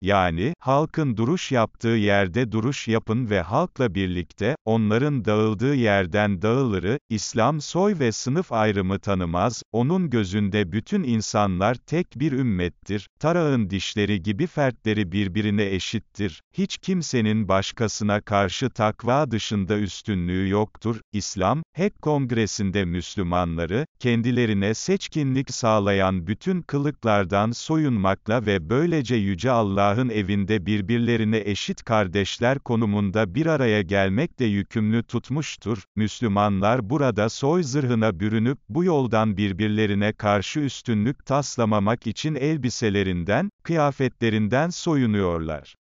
Yani, halkın duruş yaptığı yerde duruş yapın ve halkla birlikte, onların dağıldığı yerden dağılırı, İslam soy ve sınıf ayrımı tanımaz, onun gözünde bütün insanlar tek bir ümmettir, tarağın dişleri gibi fertleri birbirine eşittir, hiç kimsenin başkasına karşı takva dışında üstünlüğü yoktur, İslam, hep kongresinde Müslümanları, kendilerine seçkinlik sağlayan bütün kılıklardan soyunmakla ve böylece Yüce Allah Allah'ın evinde birbirlerine eşit kardeşler konumunda bir araya gelmek de yükümlü tutmuştur. Müslümanlar burada soy zırhına bürünüp bu yoldan birbirlerine karşı üstünlük taslamamak için elbiselerinden, kıyafetlerinden soyunuyorlar.